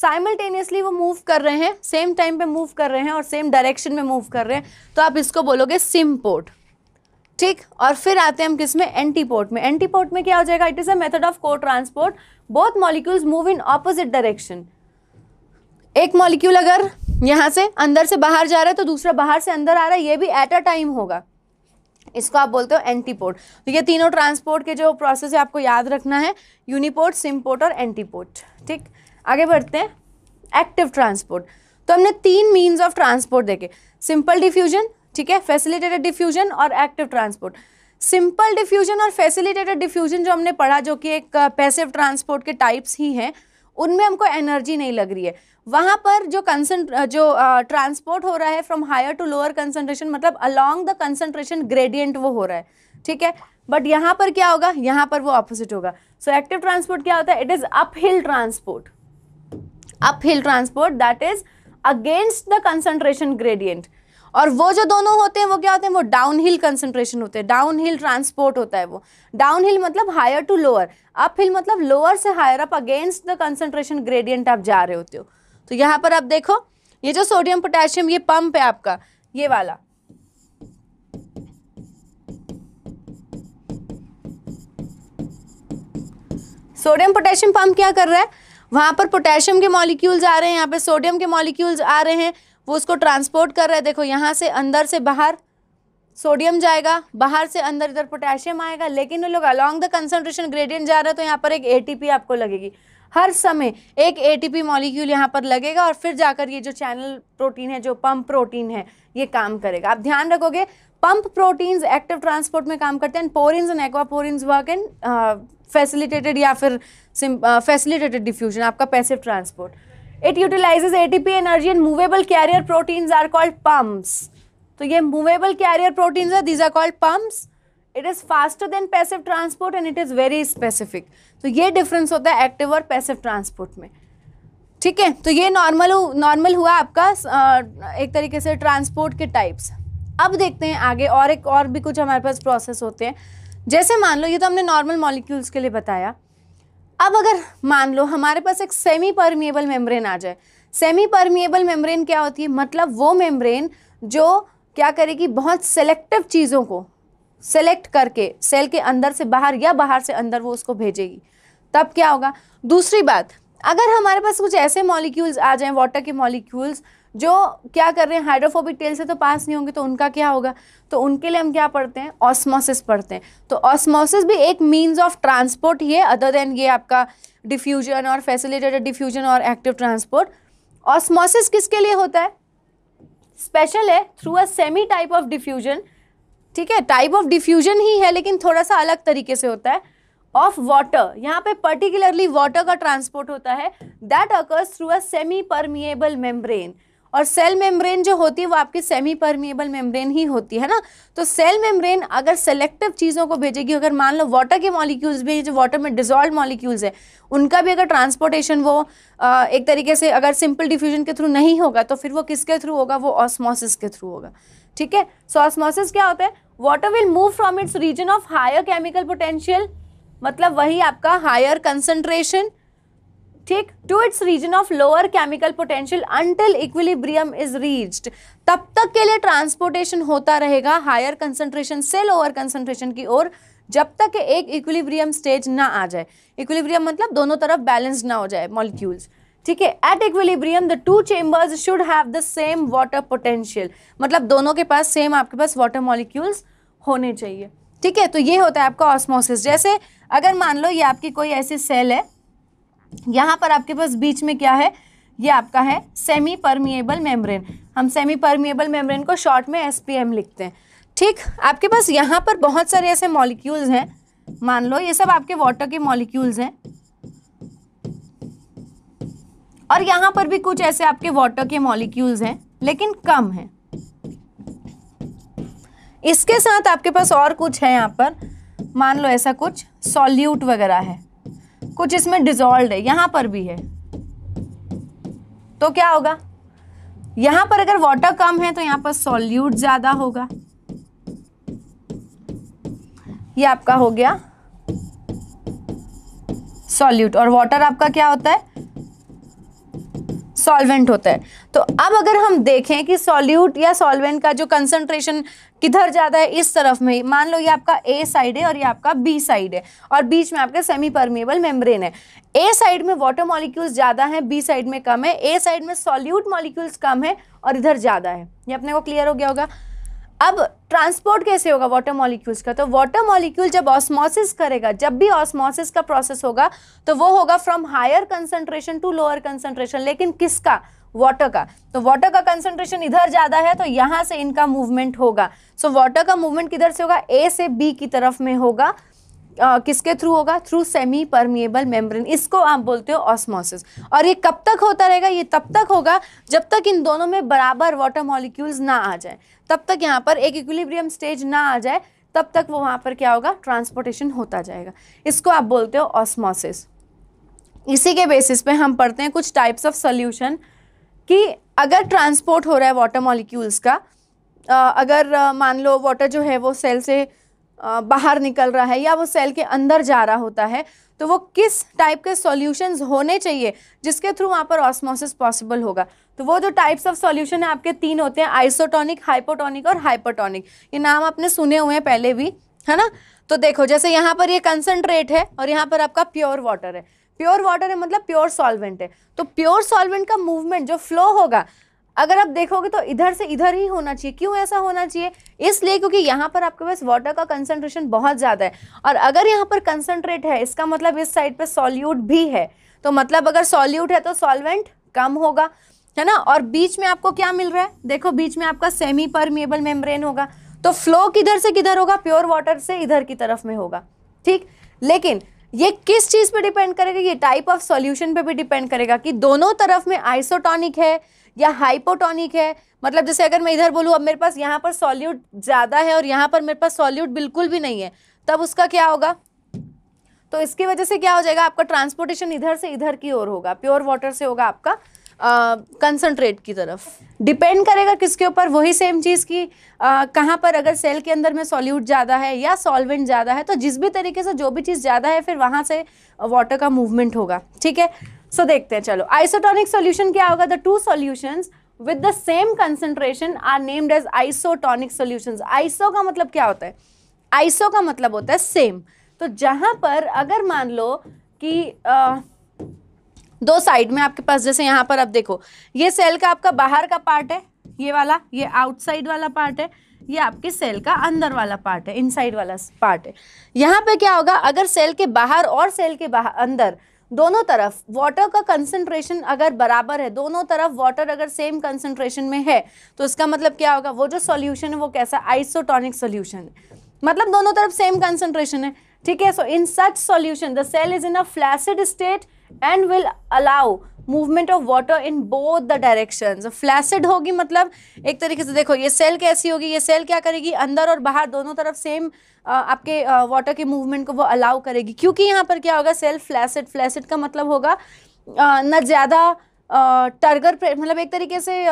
साइमल्टेनियसली वो मूव कर रहे हैं सेम टाइम पे मूव कर रहे हैं और सेम डायरेक्शन में मूव कर रहे हैं तो आप इसको बोलोगे सिमपोर्ट ठीक और फिर आते हैं हम किस में एंटीपोर्ट में एंटीपोर्ट में क्या हो जाएगा it is a method of cotransport both molecules move in opposite direction एक मॉलिक्यूल अगर यहाँ से अंदर से बाहर जा रहा है तो दूसरा बाहर से अंदर आ रहा है ये भी एट अ टाइम होगा इसको आप बोलते हो एंटीपोर्ट तो ये तीनों ट्रांसपोर्ट के जो प्रोसेस है आपको याद रखना है यूनिपोर्ट सिम्पोर्ट और एंटीपोर्ट ठीक आगे बढ़ते हैं एक्टिव ट्रांसपोर्ट तो हमने तीन मीन्स ऑफ ट्रांसपोर्ट देखे सिंपल डिफ्यूजन ठीक है फैसिलिटेटेड डिफ्यूजन और एक्टिव ट्रांसपोर्ट सिंपल डिफ्यूजन और फैसिलिटेटेड डिफ्यूजन जो हमने पढ़ा जो कि एक पैसिव ट्रांसपोर्ट के टाइप्स ही हैं उनमें हमको एनर्जी नहीं लग रही है वहाँ पर जो कंसन जो ट्रांसपोर्ट हो रहा है from higher to lower concentration मतलब अलॉन्ग द कंसनट्रेशन ग्रेडियंट वो हो रहा है ठीक है बट यहाँ पर क्या होगा यहाँ पर वो अपोजिट होगा सो एक्टिव ट्रांसपोर्ट क्या होता है it is uphill transport uphill transport that is against the concentration gradient और वो जो दोनों होते हैं वो क्या होते हैं वो डाउन हिल कंसनट्रेशन होते हैं डाउन हिल ट्रांसपोर्ट होता है वो डाउन हिल मतलब higher to lower uphill मतलब लोअर से higher up against the concentration gradient आप जा रहे होते हो तो यहाँ पर आप देखो ये जो सोडियम पोटेशियम ये पंप है आपका ये वाला सोडियम पोटेशियम पंप क्या कर रहा है वहां पर पोटेशियम के मॉलिक्यूल्स आ रहे हैं यहाँ पे सोडियम के मॉलिक्यूल्स आ रहे हैं वो उसको ट्रांसपोर्ट कर रहा है देखो यहाँ से अंदर से बाहर सोडियम जाएगा बाहर से अंदर इधर पोटेशियम आएगा लेकिन वो लोग अलॉन्ग द कंसनट्रेशन ग्रेडियंट जा रहे हैं तो यहाँ पर एक एटीपी आपको लगेगी हर समय एक एटीपी मॉलिक्यूल यहाँ पर लगेगा और फिर जाकर ये जो चैनल प्रोटीन है जो पंप प्रोटीन है ये काम करेगा आप ध्यान रखोगे पंप प्रोटीन्स एक्टिव ट्रांसपोर्ट में काम करते हैं porins and aquaporins work and facilitated या फिर फैसिलिटेटेड uh, डिफ्यूजन आपका passive transport it A T P energy and movable carrier proteins are called pumps तो ये मूवेबल कैरियर प्रोटीन्स है these are called pumps it is faster than passive transport and it is very specific तो ये difference होता है active और passive transport में ठीक है तो ये नॉर्मल नॉर्मल हुआ आपका एक तरीके से ट्रांसपोर्ट के टाइप्स अब देखते हैं आगे और एक और भी कुछ हमारे पास प्रोसेस होते हैं जैसे मान लो ये तो हमने नॉर्मल मॉलिक्यूल्स के लिए बताया अब अगर मान लो हमारे पास एक सेमी परमिएबल मेम्ब्रेन आ जाए सेमी परमिएबल मेम्ब्रेन क्या होती है मतलब वो मेम्ब्रेन जो क्या करेगी बहुत सेलेक्टिव चीज़ों को सेलेक्ट करके सेल के अंदर से बाहर या बाहर से अंदर वो उसको भेजेगी तब क्या होगा दूसरी बात अगर हमारे पास कुछ ऐसे मॉलिक्यूल्स आ जाएं वाटर के मॉलिक्यूल्स जो क्या कर रहे हैं हाइड्रोफोबिक टेल से तो पास नहीं होंगे तो उनका क्या होगा तो उनके लिए हम क्या पढ़ते हैं ऑस्मोसिस पढ़ते हैं तो ऑस्मोसिस भी एक मीन्स ऑफ ट्रांसपोर्ट ही है अदर देन ये आपका डिफ्यूजन और फैसिलिटेटेड डिफ्यूजन और एक्टिव ट्रांसपोर्ट ऑस्मोसिस किसके लिए होता है स्पेशल है through a semi type of diffusion ठीक है टाइप ऑफ डिफ्यूजन ही है लेकिन थोड़ा सा अलग तरीके से होता है ऑफ वाटर यहाँ पे पर्टिकुलरली वाटर का ट्रांसपोर्ट होता है that occurs through a semi permeable membrane और सेल मेम्ब्रेन जो होती है वो आपकी सेमी परमिएबल मेम्ब्रेन ही होती है ना तो सेल मेम्ब्रेन अगर सेलेक्टिव चीज़ों को भेजेगी अगर मान लो वाटर के मॉलिक्यूल्स भी जो वाटर में डिजॉल्व मॉलिक्यूल्स है उनका भी अगर ट्रांसपोर्टेशन वो आ, एक तरीके से अगर सिंपल डिफ्यूजन के थ्रू नहीं होगा तो फिर वो किसके थ्रू होगा वो ऑस्मोसिस के थ्रू होगा ठीक है सो ऑस्मोसिस क्या होता है water will move from its region of higher chemical potential मतलब वही आपका हायर कंसनट्रेशन ठीक to its region of lower chemical potential until equilibrium is reached तब तक के लिए ट्रांसपोर्टेशन होता रहेगा हायर कंसंट्रेशन से लोअर कंसंट्रेशन की ओर जब तक एक इक्विलिब्रियम स्टेज ना आ जाए इक्विलिब्रियम मतलब दोनों तरफ बैलेंस ना हो जाए मॉलिक्यूल्स ठीक है at equilibrium the two chambers should have the same water potential मतलब दोनों के पास सेम आपके पास वाटर मॉलिक्यूल्स होने चाहिए ठीक है तो ये होता है आपका ऑस्मोसिस जैसे अगर मान लो ये आपकी कोई ऐसी सेल है यहाँ पर आपके पास बीच में क्या है ये आपका है सेमी परमिएबल मेम्ब्रेन हम सेमी परमिएबल मेम्ब्रेन को शॉर्ट में एस लिखते हैं ठीक आपके पास यहाँ पर बहुत सारे ऐसे मॉलिक्यूल्स हैं मान लो ये सब आपके वाटर के मॉलिक्यूल्स हैं और यहाँ पर भी कुछ ऐसे आपके वाटर के मॉलिक्यूल्स हैं लेकिन कम है इसके साथ आपके पास और कुछ है यहाँ पर मान लो ऐसा कुछ सॉल्यूट वगैरह है कुछ इसमें डिजोल्व है यहां पर भी है तो क्या होगा यहां पर अगर वाटर कम है तो यहां पर सॉल्यूट ज़्यादा होगा ये आपका हो गया सॉल्यूट और वाटर आपका क्या होता है सॉल्वेंट होता है तो अब अगर हम देखें कि सॉल्यूट या सॉल्वेंट का जो कंसंट्रेशन किधर ज़्यादा है इस तरफ में मान लो ये आपका ए साइड है और ये आपका बी साइड है और बीच में आपका सेमी परमिबल मेम्ब्रेन है ए साइड में वाटर मॉलिक्यूल्स ज़्यादा हैं बी साइड में कम है ए साइड में सॉल्यूट मॉलिक्यूल्स कम है और इधर ज़्यादा है ये अपने को क्लियर हो गया होगा अब ट्रांसपोर्ट कैसे होगा वाटर मॉलिक्यूल्स का तो वाटर मॉलिक्यूल जब ऑस्मोसिस करेगा जब भी ऑस्मोसिस का प्रोसेस होगा तो वो होगा from higher concentration to lower concentration लेकिन किसका वाटर का तो वाटर का कंसंट्रेशन इधर ज़्यादा है तो यहां से इनका मूवमेंट होगा सो so, वाटर का मूवमेंट किधर से होगा ए से बी की तरफ में होगा आ, किसके थ्रू होगा थ्रू सेमी परमिएबल मेम्ब्रेन इसको आप बोलते हो ऑस्मोसिस और ये कब तक होता रहेगा ये तब तक होगा जब तक इन दोनों में बराबर वाटर मॉलिक्यूल्स ना आ जाए तब तक यहाँ पर एक इक्विलिब्रियम स्टेज ना आ जाए तब तक वो वहाँ पर क्या होगा ट्रांसपोर्टेशन होता जाएगा इसको आप बोलते हो ऑस्मोसिस इसी के बेसिस पे हम पढ़ते हैं कुछ टाइप्स ऑफ सोल्यूशन कि अगर ट्रांसपोर्ट हो रहा है वाटर मॉलिक्यूल्स का अगर मान लो वाटर जो है वो सेल से बाहर निकल रहा है या वो सेल के अंदर जा रहा होता है तो वो किस टाइप के सॉल्यूशंस होने चाहिए जिसके थ्रू वहाँ पर ऑस्मोसिस पॉसिबल होगा तो वो जो टाइप्स ऑफ सॉल्यूशन है आपके तीन होते हैं आइसोटॉनिक हाइपोटॉनिक और हाइपोटॉनिक ये नाम आपने सुने हुए हैं पहले भी है ना तो देखो जैसे यहाँ पर ये कंसनट्रेट है और यहाँ पर आपका प्योर वाटर है प्योर वाटर है मतलब प्योर सॉल्वेंट है तो प्योर सॉल्वेंट का मूवमेंट जो फ्लो होगा अगर आप देखोगे तो इधर से इधर ही होना चाहिए क्यों ऐसा होना चाहिए इसलिए क्योंकि यहाँ पर आपके पास वाटर का कंसनट्रेशन बहुत ज़्यादा है और अगर यहाँ पर कंसनट्रेट है इसका मतलब इस साइड पर सॉल्यूट भी है तो मतलब अगर सॉल्यूट है तो सॉल्वेंट कम होगा है ना और बीच में आपको क्या मिल रहा है देखो बीच में आपका सेमी परमिएबल मेम्ब्रेन होगा तो फ्लो किधर से किधर होगा प्योर वाटर से इधर की तरफ में होगा ठीक लेकिन ये किस चीज़ पे डिपेंड करेगा ये टाइप ऑफ सॉल्यूशन पे भी डिपेंड करेगा कि दोनों तरफ में आइसोटॉनिक है या हाइपोटोनिक है मतलब जैसे अगर मैं इधर बोलूँ अब मेरे पास यहाँ पर सॉल्यूट ज़्यादा है और यहाँ पर मेरे पास सॉल्यूट बिल्कुल भी नहीं है तब उसका क्या होगा तो इसकी वजह से क्या हो जाएगा आपका ट्रांसपोर्टेशन इधर से इधर की ओर होगा प्योर वाटर से होगा आपका कंसनट्रेट की तरफ डिपेंड करेगा किसके ऊपर वही सेम चीज़ की कहाँ पर अगर सेल के अंदर में सॉल्यूट ज़्यादा है या सॉल्वेंट ज़्यादा है तो जिस भी तरीके से जो भी चीज़ ज़्यादा है फिर वहाँ से वाटर का मूवमेंट होगा ठीक है सो so, देखते हैं चलो आइसोटोनिक सोल्यूशन क्या होगा the two solution with the same concentration are named as isotonic solution iso का मतलब क्या होता है आइसो का मतलब होता है सेम तो जहां पर अगर मान लो कि आ, दो साइड में आपके पास जैसे यहां पर आप देखो ये सेल का आपका बाहर का पार्ट है ये वाला ये आउटसाइड वाला पार्ट है ये आपके सेल का अंदर वाला पार्ट है इनसाइड वाला पार्ट है यहाँ पे क्या होगा अगर सेल के बाहर और सेल के बाहर अंदर दोनों तरफ वाटर का कंसंट्रेशन अगर बराबर है दोनों तरफ वाटर अगर सेम कंसंट्रेशन में है तो इसका मतलब क्या होगा वो जो सॉल्यूशन है वो कैसा आइसोटॉनिक सॉल्यूशन है मतलब दोनों तरफ सेम कंसनट्रेशन है ठीक है so in such solution the cell is in a flaccid state and will allow movement of water in both the direction flaccid होगी मतलब एक तरीके से देखो ये सेल कैसी होगी ये सेल क्या करेगी अंदर और बाहर दोनों तरफ सेम आपके वाटर के मूवमेंट को वो अलाउ करेगी क्योंकि यहाँ पर क्या होगा सेल फ्लैसिड फ्लैसिड का मतलब होगा न ज़्यादा टर्गर मतलब एक तरीके से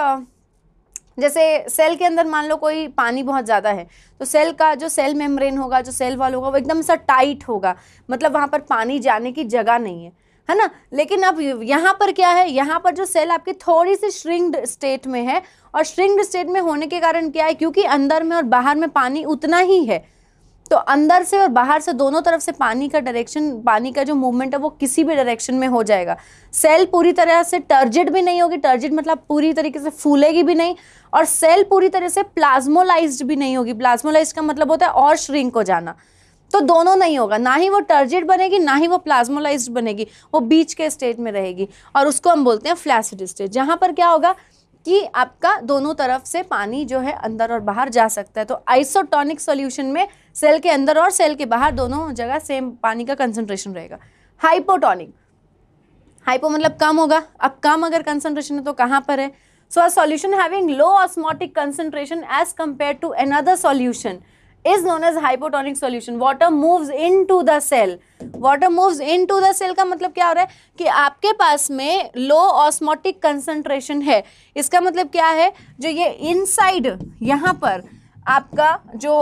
जैसे सेल के अंदर मान लो कोई पानी बहुत ज़्यादा है तो सेल का जो सेल मेम्ब्रेन होगा जो सेल वॉल होगा वो एकदम सा टाइट होगा मतलब वहाँ पर पानी जाने की जगह नहीं है है ना लेकिन अब यहाँ पर क्या है यहाँ पर जो सेल आपकी थोड़ी सी श्रिंग्ड स्टेट में है और श्रिंग्ड स्टेट में होने के कारण क्या है क्योंकि अंदर में और बाहर में पानी उतना ही है तो अंदर से और बाहर से दोनों तरफ से पानी का डायरेक्शन पानी का जो मूवमेंट है वो किसी भी डायरेक्शन में हो जाएगा सेल पूरी तरह से टर्जिड भी नहीं होगी टर्जिड मतलब पूरी तरीके से फूलेगी भी नहीं और सेल पूरी तरह से प्लाज्मोलाइज्ड भी नहीं होगी प्लाज्मोलाइज्ड का मतलब होता है और श्रिंक हो जाना तो दोनों नहीं होगा ना ही वो टर्जिड बनेगी ना ही वो प्लाज्मोलाइज बनेगी वो बीच के स्टेज में रहेगी और उसको हम बोलते हैं फ्लैसिड स्टेज जहाँ पर क्या होगा कि आपका दोनों तरफ से पानी जो है अंदर और बाहर जा सकता है तो आइसोटॉनिक सॉल्यूशन में सेल के अंदर और सेल के बाहर दोनों जगह सेम पानी का कंसनट्रेशन रहेगा हाइपोटॉनिक हाइपो मतलब कम होगा अब कम अगर कंसनट्रेशन है तो कहाँ पर है so a solution having low osmotic concentration as compare to another solution is known as hypotonic solution. Water moves into the cell. Water moves into the cell का मतलब क्या हो रहा है कि आपके पास में low osmotic concentration है इसका मतलब क्या है जो ये inside यहाँ पर आपका जो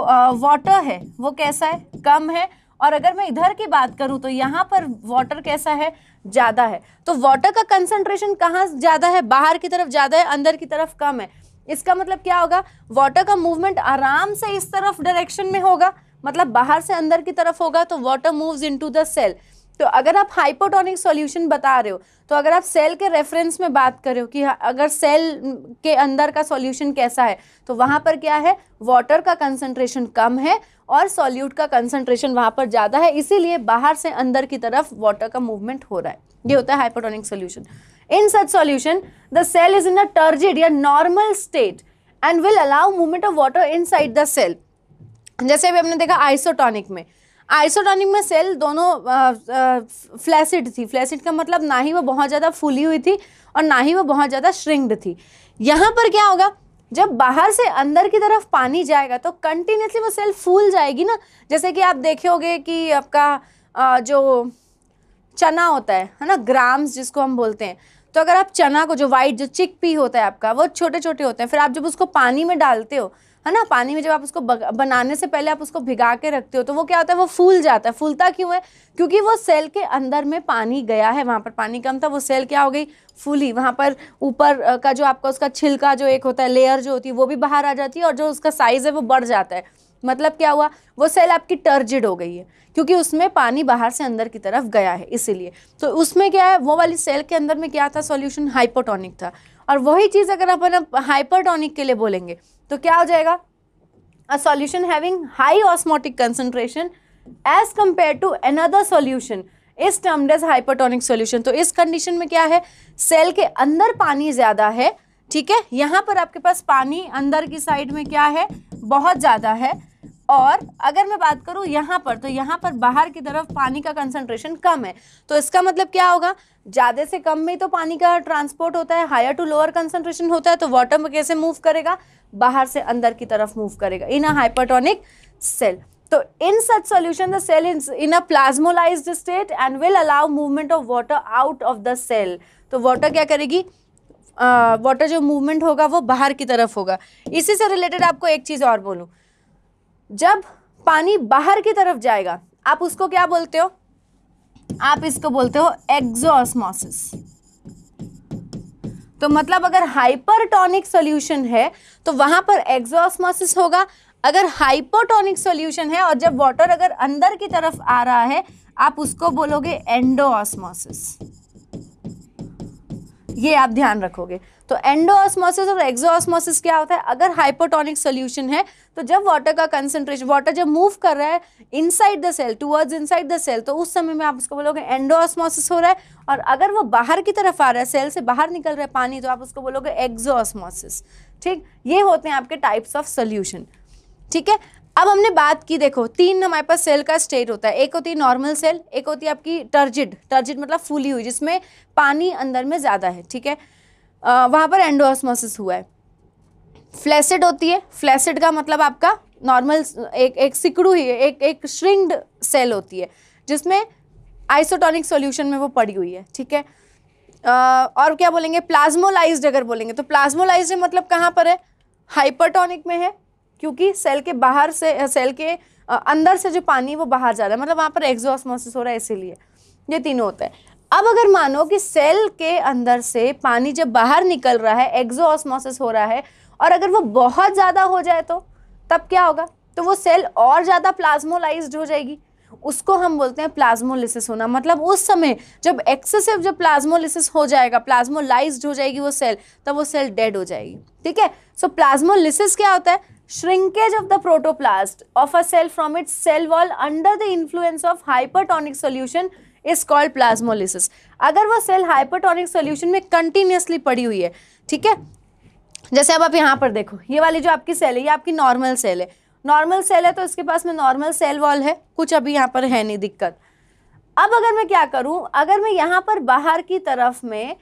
वाटर है वो कैसा है कम है और अगर मैं इधर की बात करूँ तो यहाँ पर वाटर कैसा है ज़्यादा है तो वाटर का कंसंट्रेशन कहाँ ज़्यादा है बाहर की तरफ ज़्यादा है अंदर की तरफ कम है इसका मतलब क्या होगा वाटर का मूवमेंट आराम से इस तरफ डायरेक्शन में होगा मतलब बाहर से अंदर की तरफ होगा तो water moves into the cell तो अगर आप हाइपोटोनिक सॉल्यूशन बता रहे हो तो अगर आप सेल के रेफरेंस में बात कर रहे हो कि हाँ, अगर सेल के अंदर का सॉल्यूशन कैसा है तो वहाँ पर क्या है वाटर का कंसंट्रेशन कम है और सॉल्यूट का कंसंट्रेशन वहाँ पर ज़्यादा है इसीलिए बाहर से अंदर की तरफ वाटर का मूवमेंट हो रहा है ये होता है hypotonic solution in such solution the cell is in a turgid या normal state and will allow movement of water in the cell जैसे अभी हमने देखा आइसोटोनिक में आइसोटॉनिक में सेल दोनों फ्लैसिड थी फ्लैसिड का मतलब ना ही वो बहुत ज़्यादा फूली हुई थी और ना ही वो बहुत ज़्यादा श्रिंग्ड थी यहाँ पर क्या होगा जब बाहर से अंदर की तरफ पानी जाएगा तो कंटिन्यूसली वो सेल फूल जाएगी ना जैसे कि आप देखे होगे कि आपका जो चना होता है है ना ग्राम्स जिसको हम बोलते हैं तो अगर आप चना को जो वाइट जो चिक पी होता है आपका वो छोटे छोटे होते हैं फिर आप जब उसको पानी में डालते हो है ना पानी में जब आप उसको बनाने से पहले आप उसको भिगा के रखते हो तो वो क्या होता है वो फूल जाता है फूलता क्यों है क्योंकि वो सेल के अंदर में पानी गया है वहाँ पर पानी कम था वो सेल क्या हो गई फूली वहाँ पर ऊपर का जो आपका उसका छिलका जो एक होता है लेयर जो होती है वो भी बाहर आ जाती है और जो उसका साइज़ है वो बढ़ जाता है मतलब क्या हुआ वो सेल आपकी टर्जिड हो गई है क्योंकि उसमें पानी बाहर से अंदर की तरफ गया है इसीलिए तो उसमें क्या है वो वाली सेल के अंदर में क्या था सॉल्यूशन हाइपोटोनिक था और वही चीज़ अगर अपन हाइपरटोनिक के लिए बोलेंगे तो क्या हो जाएगा a solution having high osmotic concentration as compare to another solution is termed as hypertonic solution तो इस कंडीशन में क्या है सेल के अंदर पानी ज़्यादा है ठीक है यहां पर आपके पास पानी अंदर की साइड में क्या है बहुत ज़्यादा है और अगर मैं बात करूं यहां पर तो यहां पर बाहर की तरफ पानी का कंसंट्रेशन कम है तो इसका मतलब क्या होगा ज़्यादा से कम में तो पानी का ट्रांसपोर्ट होता है हायर टू लोअर कंसंट्रेशन होता है तो वाटर में कैसे मूव करेगा बाहर से अंदर की तरफ मूव करेगा इन अ हाइपरटोनिक सेल तो in such solution the cell in in a plasmolyse state and will allow movement of water out of the cell तो water क्या करेगी वाटर uh, जो मूवमेंट होगा वो बाहर की तरफ होगा इसी से रिलेटेड आपको एक चीज़ और बोलूँ जब पानी बाहर की तरफ जाएगा आप उसको क्या बोलते हो आप इसको बोलते हो एक्सोस्मोसिस तो मतलब अगर हाइपरटोनिक सॉल्यूशन है तो वहां पर एक्सोस्मोसिस होगा अगर हाइपोटोनिक सॉल्यूशन है और जब वाटर अगर अंदर की तरफ आ रहा है आप उसको बोलोगे एंडोऑस्मोसिस ये आप ध्यान रखोगे तो एंडोऑस्मोसिस और एक्सोऑस्मोसिस क्या होता है अगर हाइपोटोनिक सोल्यूशन है तो जब वाटर का कंसेंट्रेशन वाटर जब मूव कर रहा है inside the cell towards inside the cell तो उस समय में आप उसको बोलोगे एंडोऑस्मोसिस हो रहा है और अगर वो बाहर की तरफ आ रहा है सेल से बाहर निकल रहा है पानी तो आप उसको बोलोगे एक्सोऑस्मोसिस ठीक ये होते हैं आपके टाइप्स ऑफ सोल्यूशन ठीक है अब हमने बात की देखो तीन हमारे पास सेल का स्टेट होता है एक होती है नॉर्मल सेल एक होती है आपकी टर्जिड टर्जिड मतलब फूली हुई जिसमें पानी अंदर में ज़्यादा है ठीक है वहाँ पर एंडोसमोसिस हुआ है फ्लैसिड होती है फ्लैसिड का मतलब आपका नॉर्मल एक एक सिकड़ू ही है एक एक श्रिंग्ड सेल होती है जिसमें आइसोटॉनिक सॉल्यूशन में वो पड़ी हुई है ठीक है आ, और क्या बोलेंगे प्लाज्मोलाइज्ड अगर बोलेंगे तो प्लाज्मोलाइज्ड मतलब कहाँ पर है हाइपरटॉनिक में है क्योंकि सेल के बाहर से सेल के अंदर से जो पानी वो बाहर जा रहा है मतलब वहाँ पर एग्जोसमोसिस हो रहा है इसीलिए ये तीनों होता है अब अगर मानो कि सेल के अंदर से पानी जब बाहर निकल रहा है ऑसमोसिस हो रहा है और अगर वो बहुत ज़्यादा हो जाए तो तब क्या होगा तो वो सेल और ज़्यादा प्लाज्मोलाइज हो जाएगी उसको हम बोलते हैं प्लाज्मोलिसिस होना मतलब उस समय जब एक्सेसिव जब प्लाज्मोलिसिस हो जाएगा प्लाज्मोलाइज हो जाएगी वो सेल तब वो सेल डेड हो जाएगी ठीक है सो प्लाज्मोलिसिस क्या होता है shrinkage of the protoplast of a cell from its cell wall under the influence of hypertonic solution is called plasmolysis अगर वो सेल हाइपरटोनिक सोल्यूशन में कंटिन्यूसली पड़ी हुई है ठीक है जैसे अब आप यहाँ पर देखो ये वाली जो आपकी सेल है ये आपकी नॉर्मल सेल है नॉर्मल सेल है तो इसके पास में नॉर्मल सेल वॉल है कुछ अभी यहाँ पर है नहीं दिक्कत अब अगर मैं क्या करूँ अगर मैं यहाँ पर बाहर की तरफ में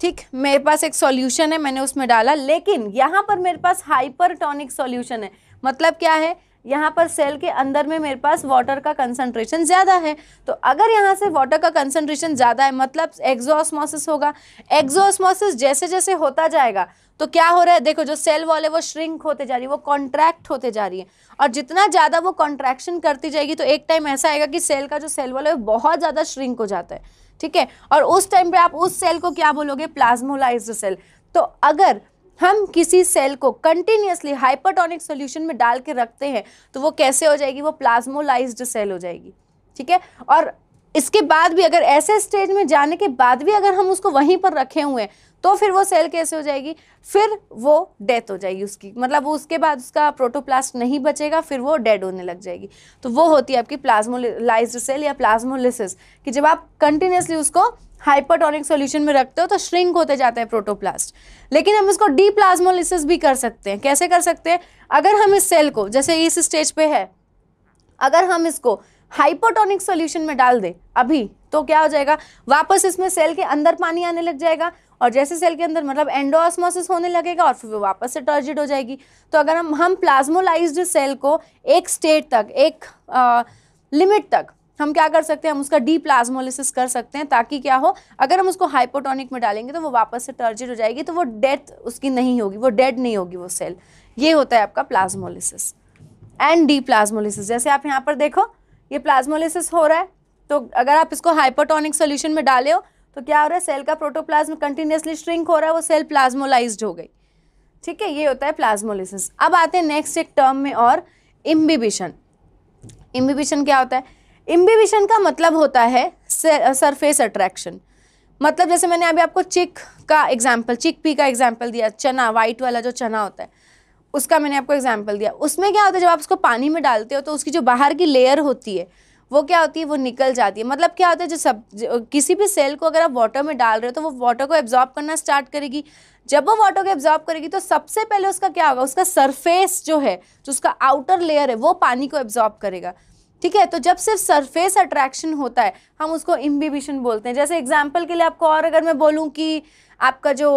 ठीक मेरे पास एक सॉल्यूशन है मैंने उसमें डाला लेकिन यहाँ पर मेरे पास हाइपरटोनिक सॉल्यूशन है मतलब क्या है यहाँ पर सेल के अंदर में मेरे पास वाटर का कंसंट्रेशन ज़्यादा है तो अगर यहाँ से वाटर का कंसंट्रेशन ज़्यादा है मतलब एक्जोस्मोसिस होगा एक्जोस्मोसिस जैसे जैसे होता जाएगा तो क्या हो रहा है देखो जो सेल वॉल है वो श्रिंक होते जा रही है वो कॉन्ट्रैक्ट होते जा रही है और जितना ज़्यादा वो कॉन्ट्रैक्शन करती जाएगी तो एक टाइम ऐसा आएगा कि सेल का जो सेल वॉल है वो बहुत ज़्यादा श्रिंक हो जाता है ठीक है और उस टाइम पर आप उस सेल को क्या बोलोगे प्लाज्मोलाइज सेल तो अगर हम किसी सेल को कंटिन्यूसली हाइपरटोनिक सोल्यूशन में डाल के रखते हैं तो वो कैसे हो जाएगी वो प्लाज्मोलाइज्ड सेल हो जाएगी ठीक है और इसके बाद भी अगर ऐसे स्टेज में जाने के बाद भी अगर हम उसको वहीं पर रखे हुए हैं तो फिर वो सेल कैसे हो जाएगी फिर वो डेथ हो जाएगी उसकी मतलब उसके बाद उसका प्रोटोप्लास्ट नहीं बचेगा फिर वो डेड होने लग जाएगी तो वो होती है आपकी प्लाज्मोलाइज्ड सेल या प्लाज्मोलिसिस कि जब आप कंटिन्यूसली उसको हाइपरटोनिक सॉल्यूशन में रखते हो तो श्रिंक होते जाता है प्रोटोप्लास्ट लेकिन हम इसको डी प्लाज्मोलिसिस भी कर सकते हैं कैसे कर सकते हैं अगर हम इस सेल को जैसे इस स्टेज पे है अगर हम इसको हाइपोटोनिक सॉल्यूशन में डाल दें अभी तो क्या हो जाएगा वापस इसमें सेल के अंदर पानी आने लग जाएगा और जैसे सेल के अंदर मतलब एंडोसमोसिस होने लगेगा और फिर वो वापस से टर्जिड हो जाएगी तो अगर हम हम प्लाज्मोलाइज्ड सेल को एक स्टेट तक एक आ, लिमिट तक हम क्या कर सकते हैं हम उसका डी प्लाज्मोलिसिस कर सकते हैं ताकि क्या हो अगर हम उसको हाइपोटोनिक में डालेंगे तो वो वापस से टर्जिड हो जाएगी तो वो डेथ उसकी नहीं होगी वो डेड नहीं होगी वो सेल ये होता है आपका प्लाज्मोलिसिस एंड डी प्लाज्मोलिसिस जैसे आप यहाँ पर देखो ये प्लाज्मोलिसिस हो रहा है तो अगर आप इसको हाइपोटोनिक सोल्यूशन में डाले हो तो क्या हो रहा है सेल का प्रोटोप्लाज्म कंटिन्यूसली श्रिंक हो रहा है वो सेल प्लाज्मोलाइज हो गई ठीक है ये होता है प्लाज्मोलिसिस अब आते हैं नेक्स्ट एक टर्म में और इम्बिबिशन इम्बिबिशन क्या होता है इम्बिबिशन का मतलब होता है सरफेस अट्रैक्शन मतलब जैसे मैंने अभी आपको चिक का एग्जाम्पल चिक पी का एग्जाम्पल दिया चना वाइट वाला जो चना होता है उसका मैंने आपको एग्जाम्पल दिया उसमें क्या होता है जब आप उसको पानी में डालते हो तो उसकी जो बाहर की लेयर होती है वो क्या होती है वो निकल जाती है मतलब क्या होता है जो सब जो, किसी भी सेल को अगर आप वाटर में डाल रहे हो तो वो वाटर को एब्जॉर्ब करना स्टार्ट करेगी जब वो वाटर को एब्जॉर्ब करेगी तो सबसे पहले उसका क्या होगा उसका सरफेस जो है जो उसका आउटर लेयर है वो पानी को एब्जॉर्ब करेगा ठीक है तो जब सिर्फ सरफेस अट्रैक्शन होता है हम उसको इम्बिबिशन बोलते हैं जैसे एग्जाम्पल के लिए आपको और अगर मैं बोलूँ कि आपका जो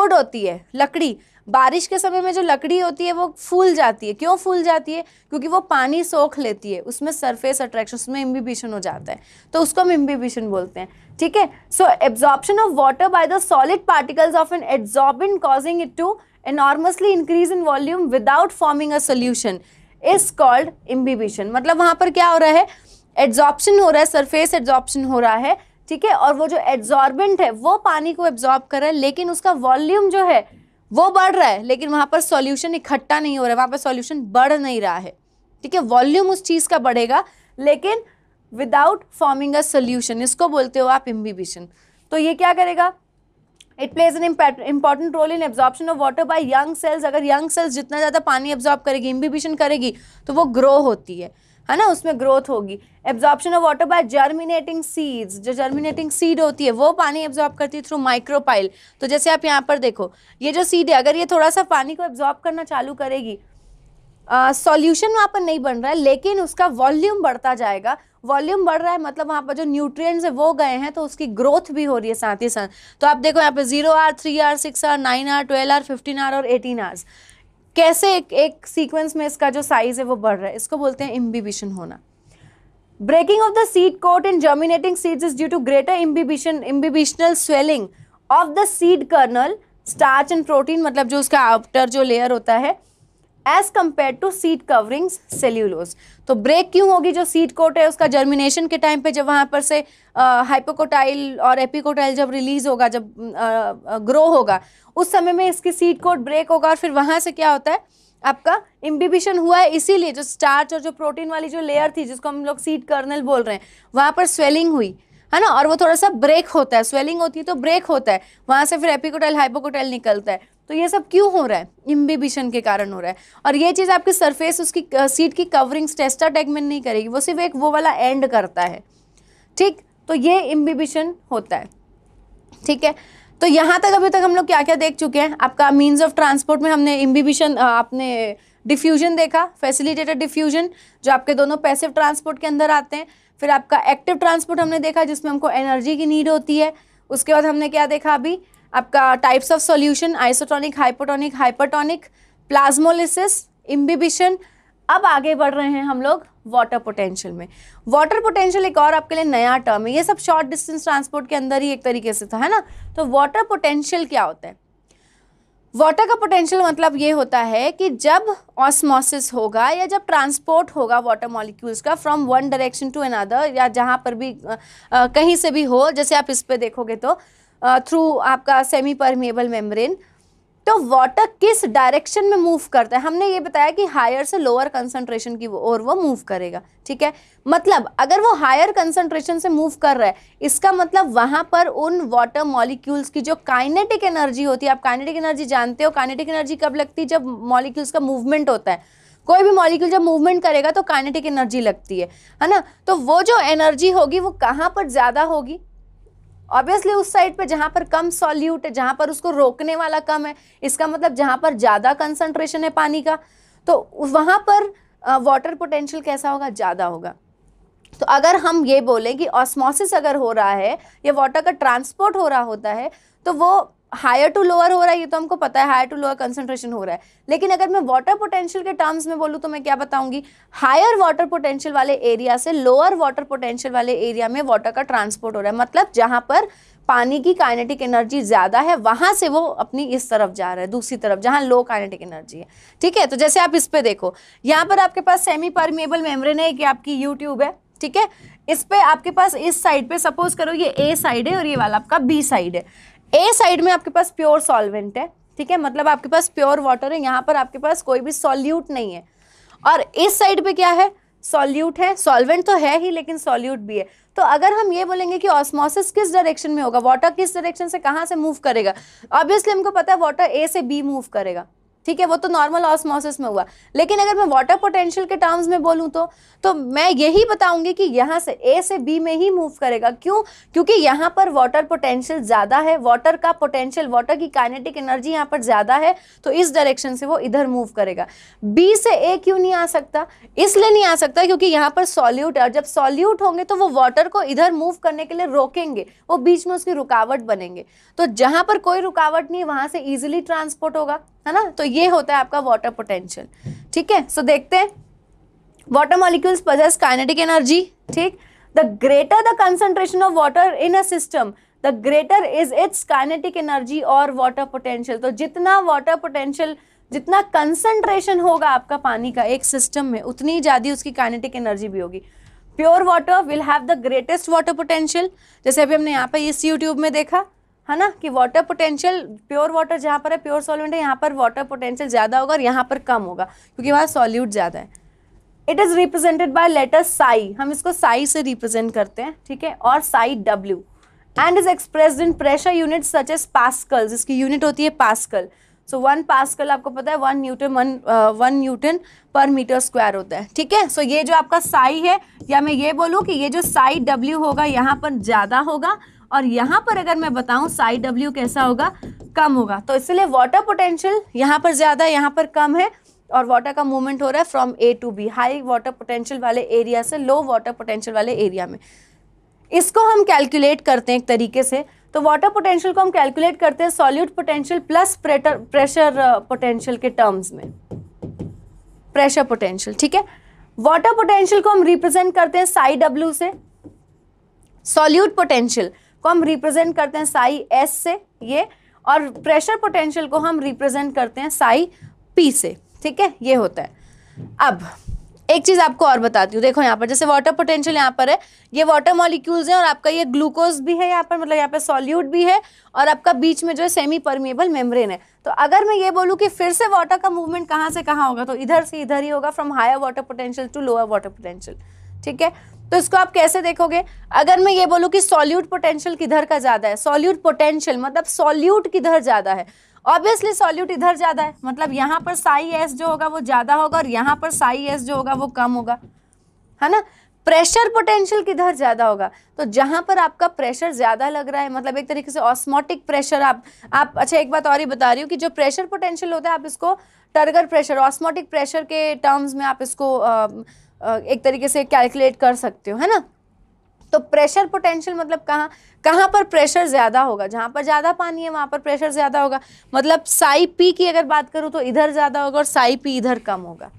वुड होती है लकड़ी बारिश के समय में जो लकड़ी होती है वो फूल जाती है क्यों फूल जाती है क्योंकि वो पानी सोख लेती है उसमें सरफेस अट्रैक्शन उसमें इम्बिबिशन हो जाता है तो उसको हम इम्बिबिशन बोलते हैं ठीक है so absorption of water by the solid particles of an absorbent causing it to enormously increase in volume without forming a solution is called imbibition मतलब वहाँ पर क्या हो रहा है एड्जॉर्प्शन हो रहा है सरफेस एड्जॉर्प्शन हो रहा है ठीक है और वो जो एड्जॉर्बेंट है वो पानी को एब्जॉर्ब कर रहा है लेकिन उसका वॉल्यूम जो है वो बढ़ रहा है लेकिन वहाँ पर सॉल्यूशन इकट्ठा नहीं हो रहा है वहाँ पर सॉल्यूशन बढ़ नहीं रहा है ठीक है वॉल्यूम उस चीज़ का बढ़ेगा लेकिन विदाउट फॉर्मिंग अ सोल्यूशन इसको बोलते हो आप इम्बिबिशन तो ये क्या करेगा it plays an important role in absorption of water by young cells अगर यंग सेल्स जितना ज़्यादा पानी एब्जॉर्ब करेगी इम्बिबिशन करेगी तो वो ग्रो होती है है ना उसमें ग्रोथ होगी absorption of water by germinating seeds जो जर्मिनेटिंग सीड होती है वो पानी एब्जॉर्ब करती है थ्रू माइक्रोपाइल तो जैसे आप यहाँ पर देखो ये जो सीड है अगर ये थोड़ा सा पानी को एब्जॉर्ब करना चालू करेगी सॉल्यूशन वहाँ पर नहीं बन रहा है लेकिन उसका वॉल्यूम बढ़ता जाएगा वॉल्यूम बढ़ रहा है मतलब वहाँ पर जो न्यूट्रिएंट्स है वो गए हैं तो उसकी ग्रोथ भी हो रही है साथ ही साथ तो आप देखो यहाँ पे zero hour three hour six hour nine hour twelve hour fifteen hour और एटीन आर्स कैसे एक एक सीक्वेंस में इसका जो साइज है वो बढ़ रहा है इसको बोलते हैं इम्बिबिशन होना breaking of the seed coat in germinating seeds is due to greater imbibition imbibitional swelling of the seed kernel starch and protein मतलब जो उसका आउटर जो लेयर होता है as compare to seed coverings cellulose तो break क्यों होगी जो सीड कोट है उसका जर्मिनेशन के टाइम पे जब वहाँ पर से हाइपोकोटाइल और एपिकोटाइल जब रिलीज होगा जब ग्रो होगा उस समय में इसकी सीड कोट ब्रेक होगा और फिर वहाँ से क्या होता है आपका इम्बिबिशन हुआ है इसीलिए जो स्टार्च और जो प्रोटीन वाली जो लेयर थी जिसको हम लोग सीड कर्नल बोल रहे हैं वहाँ पर स्वेलिंग हुई है ना और वो थोड़ा सा ब्रेक होता है स्वेलिंग होती है तो ब्रेक होता है वहाँ से फिर एपिकोटाइल हाइपोकोटाइल निकलता है तो ये सब क्यों हो रहा है इम्बिबिशन के कारण हो रहा है और ये चीज़ आपकी सरफेस उसकी सीट की कवरिंग टेस्टा टैग में नहीं करेगी वो सिर्फ एक वो वाला एंड करता है ठीक तो ये इम्बिबिशन होता है ठीक है तो यहाँ तक अभी तक हम लोग क्या क्या देख चुके हैं आपका मीन्स ऑफ ट्रांसपोर्ट में हमने इम्बिबिशन आपने डिफ्यूजन देखा फैसिलिटेटेड डिफ्यूजन जो आपके दोनों पैसिव ट्रांसपोर्ट के अंदर आते हैं फिर आपका एक्टिव ट्रांसपोर्ट हमने देखा जिसमें हमको एनर्जी की नीड होती है उसके बाद हमने क्या देखा अभी आपका types of solution isotonic hypotonic hypertonic plasmolysis imbibition अब आगे बढ़ रहे हैं हम लोग वाटर पोटेंशियल में वाटर पोटेंशियल एक और आपके लिए नया टर्म है ये सब शॉर्ट डिस्टेंस ट्रांसपोर्ट के अंदर ही एक तरीके से था है ना तो वाटर पोटेंशियल क्या होता है वाटर का पोटेंशियल मतलब ये होता है कि जब ऑस्मोसिस होगा या जब ट्रांसपोर्ट होगा वाटर मॉलिक्यूल्स का from one direction to another या जहाँ पर भी आ, कहीं से भी हो जैसे आप इस पर देखोगे तो थ्रू uh, आपका सेमी परमिएबल मेम्ब्रेन तो वाटर किस डायरेक्शन में मूव करता है हमने ये बताया कि हायर से लोअर कंसंट्रेशन की ओर वो मूव करेगा ठीक है मतलब अगर वो हायर कंसंट्रेशन से मूव कर रहा है इसका मतलब वहाँ पर उन वाटर मॉलिक्यूल्स की जो काइनेटिक एनर्जी होती है आप काइनेटिक एनर्जी जानते हो काइनेटिक एनर्जी कब लगती है जब मॉलिक्यूल्स का मूवमेंट होता है कोई भी मॉलिक्यूल जब मूवमेंट करेगा तो काइनेटिक एनर्जी लगती है है ना तो वो जो एनर्जी होगी वो कहाँ पर ज़्यादा होगी ऑब्वियसली उस साइड पे जहाँ पर कम सॉल्यूट है जहाँ पर उसको रोकने वाला कम है इसका मतलब जहाँ पर ज़्यादा कंसंट्रेशन है पानी का तो वहाँ पर वाटर पोटेंशियल कैसा होगा ज़्यादा होगा तो अगर हम ये बोलें कि ऑस्मोसिस अगर हो रहा है या वाटर का ट्रांसपोर्ट हो रहा होता है तो वो हायर टू लोअर हो रहा है ये तो हमको पता है हायर टू लोअर कंसंट्रेशन हो रहा है लेकिन अगर मैं वाटर पोटेंशियल के टर्म्स में बोलूँ तो मैं क्या बताऊंगी हायर वाटर पोटेंशियल वाले एरिया से लोअर वाटर पोटेंशियल वाले एरिया में वाटर का ट्रांसपोर्ट हो रहा है मतलब जहाँ पर पानी की काइनेटिक एनर्जी ज़्यादा है वहाँ से वो अपनी इस तरफ जा रहा है दूसरी तरफ जहाँ लो काइनेटिक एनर्जी है ठीक है तो जैसे आप इस पर देखो यहाँ पर आपके पास सेमी परमिएबल मेम्ब्रेन है कि आपकी यूट्यूब है ठीक है इस पर आपके पास इस साइड पे सपोज करो ये ए साइड है और ये वाला आपका बी साइड है ए साइड में आपके पास प्योर सॉल्वेंट है ठीक है मतलब आपके पास प्योर वाटर है यहाँ पर आपके पास कोई भी सॉल्यूट नहीं है और इस साइड पे क्या है सॉल्यूट है सॉल्वेंट तो है ही लेकिन सॉल्यूट भी है तो अगर हम ये बोलेंगे कि ऑस्मोसिस किस डायरेक्शन में होगा वाटर किस डायरेक्शन से कहाँ से मूव करेगा ऑब्वियसली हमको पता है वाटर ए से बी मूव करेगा ठीक है वो तो नॉर्मल ऑस्मोसिस में हुआ लेकिन अगर मैं वाटर पोटेंशियल के टर्म्स में बोलूँ तो तो मैं यही बताऊंगी कि यहाँ से ए से बी में ही मूव करेगा क्यों क्योंकि यहाँ पर वाटर पोटेंशियल ज़्यादा है वाटर का पोटेंशियल वाटर की काइनेटिक एनर्जी यहाँ पर ज़्यादा है तो इस डायरेक्शन से वो इधर मूव करेगा बी से ए क्यों नहीं आ सकता इसलिए नहीं आ सकता क्योंकि यहाँ पर सॉल्यूट है और जब सॉल्यूट होंगे तो वो वाटर को इधर मूव करने के लिए रोकेंगे वो बीच में उसकी रुकावट बनेंगे तो जहाँ पर कोई रुकावट नहीं वहाँ से ईजिली ट्रांसपोर्ट होगा है ना तो ये होता है आपका वाटर पोटेंशियल ठीक है सो देखते हैं water molecules possess kinetic energy ठीक the greater the concentration of water in a system the greater is its kinetic energy और वाटर पोटेंशियल तो जितना वाटर पोटेंशियल जितना कंसंट्रेशन होगा आपका पानी का एक सिस्टम में उतनी ज़्यादा उसकी काइनेटिक एनर्जी भी होगी pure water will have the greatest water potential जैसे अभी हमने यहाँ पर इस यूट्यूब में देखा है ना कि वाटर पोटेंशियल प्योर वाटर जहाँ पर है प्योर सॉल्यूट है यहाँ पर वाटर पोटेंशियल ज़्यादा होगा और यहाँ पर कम होगा क्योंकि वहाँ सॉल्यूट ज़्यादा है it is represented by letter psi हम इसको साई से रिप्रेजेंट करते हैं ठीक है और psi W and is express in pressure unit such as pascal इसकी यूनिट होती है पासकल सो वन पासकल आपको पता है one newton one one newton per metre square होता है ठीक है सो ये जो आपका साई है या मैं ये बोलूँ कि ये जो साई डब्ल्यू होगा यहाँ पर ज़्यादा होगा और यहाँ पर अगर मैं बताऊँ साई डब्ल्यू कैसा होगा कम होगा तो इसलिए वाटर पोटेंशियल यहाँ पर ज़्यादा यहाँ पर कम है और वाटर का मूवमेंट हो रहा है from A to B high water potential वाले एरिया से लो वाटर पोटेंशियल वाले एरिया में इसको हम कैलकुलेट करते हैं एक तरीके से तो वाटर पोटेंशियल को हम कैलकुलेट करते हैं solute potential plus pressure potential के टर्म्स में प्रेशर पोटेंशियल ठीक है वाटर पोटेंशियल को हम रिप्रेजेंट करते हैं साई डब्ल्यू से सॉल्यूट पोटेंशियल हम रिप्रेजेंट करते हैं साई एस से ये और प्रेशर पोटेंशियल को हम रिप्रेजेंट करते हैं साई पी से ठीक है ये होता है अब एक चीज़ आपको और बताती हूँ देखो यहाँ पर जैसे वाटर पोटेंशियल यहाँ पर है ये वाटर मॉलिक्यूल्स हैं और आपका ये ग्लूकोज भी है यहाँ पर मतलब यहाँ पर सॉल्यूट भी है और आपका बीच में जो है सेमी परमिएबल मेम्ब्रेन है तो अगर मैं ये बोलूँ कि फिर से वाटर का मूवमेंट कहाँ से कहाँ होगा तो इधर से इधर ही होगा from higher water potential to lower water potential ठीक है तो इसको आप कैसे देखोगे अगर मैं ये बोलूँ कि सॉल्यूट पोटेंशियल किधर का ज़्यादा है सॉल्यूट पोटेंशियल मतलब सॉल्यूट किधर ज़्यादा है ऑब्वियसली सॉल्यूट इधर ज़्यादा है मतलब यहाँ पर साई एस जो होगा वो ज़्यादा होगा और यहाँ पर साई एस जो होगा वो कम होगा है ना प्रेशर पोटेंशियल किधर ज़्यादा होगा तो जहां पर आपका प्रेशर ज़्यादा लग रहा है मतलब एक तरीके से ऑस्मोटिक प्रेशर आप आप अच्छा एक बात और ही बता रही हूँ कि जो प्रेशर पोटेंशियल होता है आप इसको टर्गर प्रेशर ऑस्मोटिक प्रेशर के टर्म्स में आप इसको आ, एक तरीके से कैलकुलेट कर सकते हो है ना तो प्रेशर पोटेंशियल मतलब कहाँ कहाँ पर प्रेशर ज़्यादा होगा जहाँ पर ज़्यादा पानी है वहाँ पर प्रेशर ज़्यादा होगा मतलब साई पी की अगर बात करूँ तो इधर ज़्यादा होगा और साई पी इधर कम होगा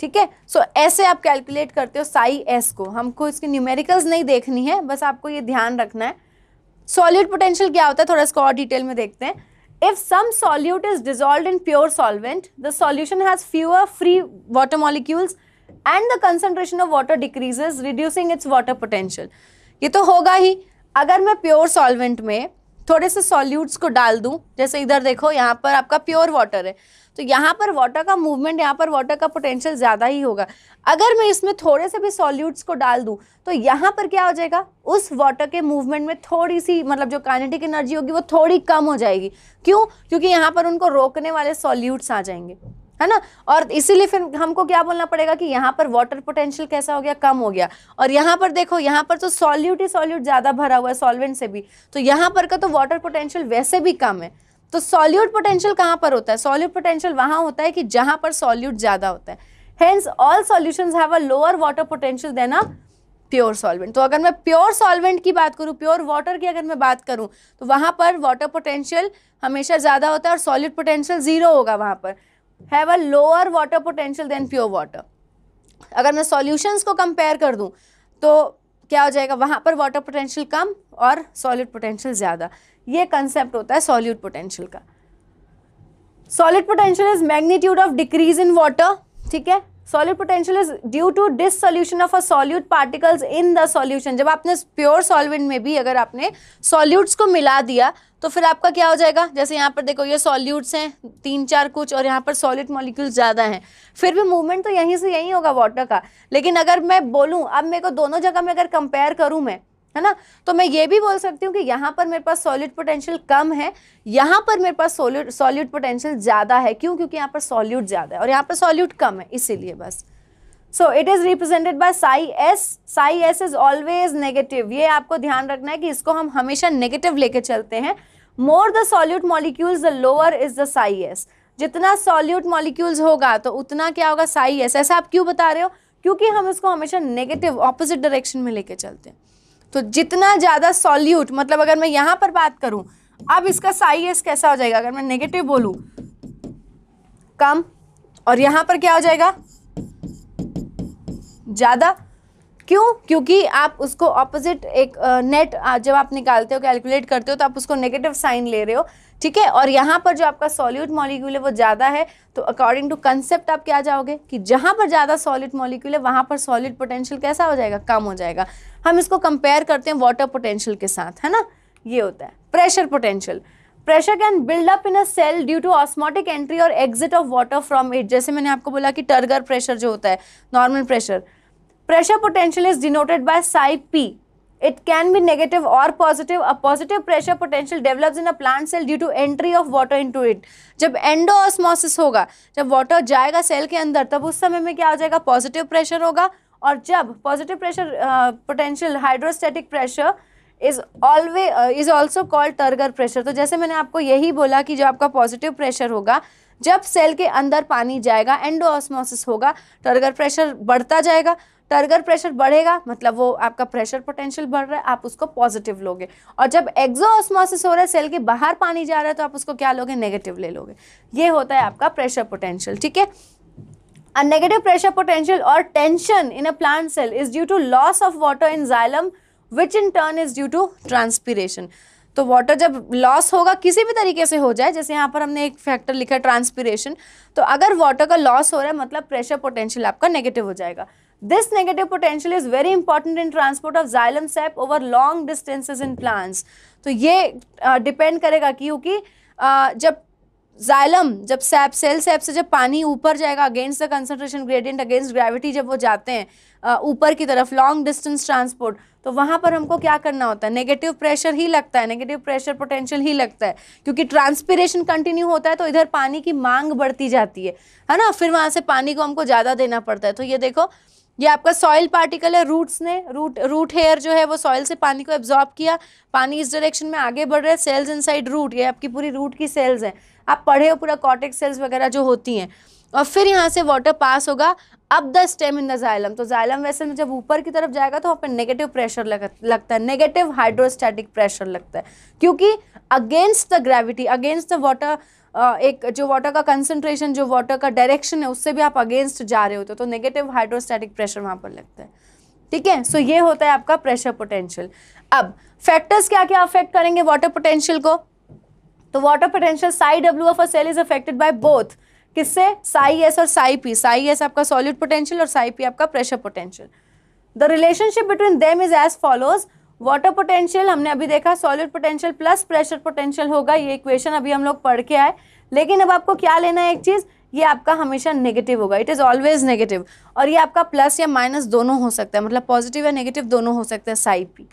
ठीक है सो ऐसे आप कैलकुलेट करते हो साई एस को हमको इसकी न्यूमेरिकल्स नहीं देखनी है बस आपको ये ध्यान रखना है सॉल्यूट पोटेंशियल क्या होता है थोड़ा इसको और डिटेल में देखते हैं if some solute is dissolve in pure solvent the solution has fewer free water molecules and the concentration of water decreases reducing its water potential ये तो होगा ही अगर मैं प्योर सॉल्वेंट में थोड़े से सॉल्यूट्स को डाल दूं जैसे इधर देखो यहाँ पर आपका प्योर वाटर है तो यहाँ पर वाटर का मूवमेंट यहाँ पर वाटर का पोटेंशियल ज़्यादा ही होगा अगर मैं इसमें थोड़े से भी सॉल्यूट्स को डाल दूँ तो यहाँ पर क्या हो जाएगा उस वाटर के मूवमेंट में थोड़ी सी मतलब जो काइनेटिक एनर्जी होगी वो थोड़ी कम हो जाएगी क्यों क्योंकि यहाँ पर उनको रोकने वाले सॉल्यूट्स आ जाएंगे है ना और इसीलिए फिर हमको क्या बोलना पड़ेगा कि यहाँ पर वाटर पोटेंशियल कैसा हो गया कम हो गया और यहाँ पर देखो यहाँ पर तो सॉल्यूट ही सॉल्यूट ज़्यादा भरा हुआ है सॉल्वेंट से भी तो यहाँ पर का तो वाटर पोटेंशियल वैसे भी कम है तो सॉल्यूट पोटेंशियल कहाँ पर होता है सॉल्यूट पोटेंशियल वहाँ होता है कि जहाँ पर सॉल्यूट ज़्यादा होता है hence all solution have a lower water potential than pure solvent तो अगर मैं प्योर सॉल्वेंट की बात करूँ प्योर वाटर की अगर मैं बात करूँ तो वहाँ पर वाटर पोटेंशियल हमेशा ज़्यादा होता है और सॉलिड पोटेंशियल ज़ीरो होगा वहाँ पर have a lower water potential than pure water अगर मैं सॉल्यूशंस को कंपेयर कर दूं तो क्या हो जाएगा वहाँ पर वाटर पोटेंशियल कम और सॉलिड पोटेंशियल ज़्यादा ये कंसेप्ट होता है सॉल्यूट पोटेंशियल का solute potential is magnitude of decrease in water ठीक है solute potential is due to dissolution of a solute particles in the solution जब आपने प्योर सॉल्वेंट में भी अगर आपने सॉल्यूट्स को मिला दिया तो फिर आपका क्या हो जाएगा जैसे यहाँ पर देखो ये सॉल्यूट्स हैं तीन चार कुछ और यहाँ पर सॉलिड मॉलिक्यूल्स ज़्यादा हैं फिर भी मूवमेंट तो यहीं से यहीं होगा वाटर का लेकिन अगर मैं बोलूँ अब मेरे को दोनों जगह में अगर कंपेयर करूँ मैं है ना तो मैं ये भी बोल सकती हूँ कि यहाँ पर मेरे पास सॉलिड पोटेंशियल कम है यहाँ पर मेरे पास सॉलिड सॉलिड पोटेंशियल ज़्यादा है क्यों क्योंकि यहाँ पर सॉल्यूट ज़्यादा है और यहाँ पर सॉल्यूट कम है इसीलिए बस so it is represented by psi S psi S is always negative ये आपको ध्यान रखना है कि इसको हम हमेशा नेगेटिव लेके चलते हैं more the solute molecules the lower is the psi S जितना सॉल्यूट मॉलिक्यूल्स होगा तो उतना क्या होगा साई एस ऐसा आप क्यों बता रहे हो क्योंकि हम इसको हमेशा नेगेटिव ऑपोजिट डायरेक्शन में लेके चलते हैं तो जितना ज़्यादा सॉल्यूट मतलब अगर मैं यहाँ पर बात करूँ अब इसका साई एस कैसा हो जाएगा अगर मैं नेगेटिव बोलूँ कम और यहाँ पर क्या हो जाएगा ज़्यादा क्यों क्योंकि आप उसको ऑपोजिट एक नेट जब आप निकालते हो कैलकुलेट करते हो तो आप उसको नेगेटिव साइन ले रहे हो ठीक है और यहाँ पर जो आपका सॉल्यूट मॉलिक्यूल है वो ज़्यादा है तो अकॉर्डिंग टू कंसेप्ट आप क्या जाओगे कि जहाँ पर ज़्यादा सॉलिड मॉलिक्यूल है वहाँ पर सॉलिड पोटेंशियल कैसा हो जाएगा कम हो जाएगा हम इसको कंपेयर करते हैं वाटर पोटेंशियल के साथ है ना ये होता है pressure potential pressure can build up in a cell due to osmotic entry और exit of water from it जैसे मैंने आपको बोला कि टर्गर प्रेशर जो होता है normal pressure pressure potential is denoted by psi P it can be negative और positive positive pressure potential develops in a plant cell cell to entry of water into it जब endo osmosis होगा जब water जाएगा cell के अंदर तब उस समय में क्या हो जाएगा पॉजिटिव प्रेशर होगा और जब positive pressure potential hydrostatic pressure is always is also called turgor pressure तो जैसे मैंने आपको यही बोला कि जो आपका पॉजिटिव प्रेशर होगा जब सेल के अंदर पानी जाएगा एंडो ऑस्मोसिस होगा टर्गर प्रेशर बढ़ता जाएगा तो अगर प्रेशर बढ़ेगा मतलब वो आपका प्रेशर पोटेंशियल बढ़ रहा है आप उसको पॉजिटिव लोगे और जब एक्जोऑस्मोसिस हो रहा है सेल के बाहर पानी जा रहा है तो आप उसको क्या लोगे नेगेटिव ले लोगे ये होता है आपका प्रेशर पोटेंशियल ठीक है नेगेटिव प्रेशर पोटेंशियल और tension in a plant cell is due to loss of of in in which in turn is due to transpiration तो वाटर जब लॉस होगा किसी भी तरीके से हो जाए जैसे यहाँ पर हमने एक फैक्टर लिखा है ट्रांसपीरेशन तो अगर वाटर का लॉस हो रहा है मतलब प्रेशर पोटेंशियल आपका नेगेटिव हो जाएगा This negative potential is very important in transport of xylem sap over long distances in plants. तो ये डिपेंड uh, करेगा क्योंकि uh, जब xylem जब sap cell sap से जब पानी ऊपर जाएगा against the concentration gradient against gravity जब वो जाते हैं ऊपर की तरफ लॉन्ग डिस्टेंस ट्रांसपोर्ट तो वहाँ पर हमको क्या करना होता है नेगेटिव प्रेशर ही लगता है नेगेटिव प्रेशर पोटेंशियल ही लगता है क्योंकि ट्रांसपीरेशन कंटिन्यू होता है तो इधर पानी की मांग बढ़ती जाती है है ना फिर वहाँ से पानी को हमको ज़्यादा देना पड़ता है तो ये देखो ये आपका सॉइल पार्टिकल है रूट्स ने रूट रूट हेयर जो है वो सॉइल से पानी को एब्जॉर्ब किया पानी इस डायरेक्शन में आगे बढ़ रहा है सेल्स इनसाइड रूट ये आपकी पूरी रूट की सेल्स हैं आप पढ़े हो पूरा कॉटेक्स सेल्स वगैरह जो होती हैं और फिर यहाँ से वाटर पास होगा अब the stem in the xylem तो जाइलम वैसे में जब ऊपर की तरफ जाएगा तो वहाँ पर नेगेटिव प्रेशर लग, लगता है नेगेटिव हाइड्रोस्टैटिक प्रेशर लगता है क्योंकि against the gravity against the water एक जो वाटर का कंसंट्रेशन जो वाटर का डायरेक्शन है उससे भी आप अगेंस्ट जा रहे होते हो तो नेगेटिव हाइड्रोस्टैटिक प्रेशर वहाँ पर लगता है ठीक है सो ये होता है आपका प्रेशर पोटेंशियल अब फैक्टर्स क्या क्या अफेक्ट करेंगे वाटर पोटेंशियल को तो water potential psi W of a cell is affected by both किससे साई एस और साई पी साई एस आपका सॉलिड पोटेंशियल और साई पी आपका pressure potential the relationship between them is as follows water potential हमने अभी देखा solute potential plus pressure potential होगा ये इक्वेशन अभी हम लोग पढ़ के आए लेकिन अब आपको क्या लेना है एक चीज़ ये आपका हमेशा नेगेटिव होगा इट इज़ ऑलवेज नेगेटिव और ये आपका प्लस या माइनस दोनों हो सकता है मतलब पॉजिटिव या नेगेटिव दोनों हो सकते हैं साई पी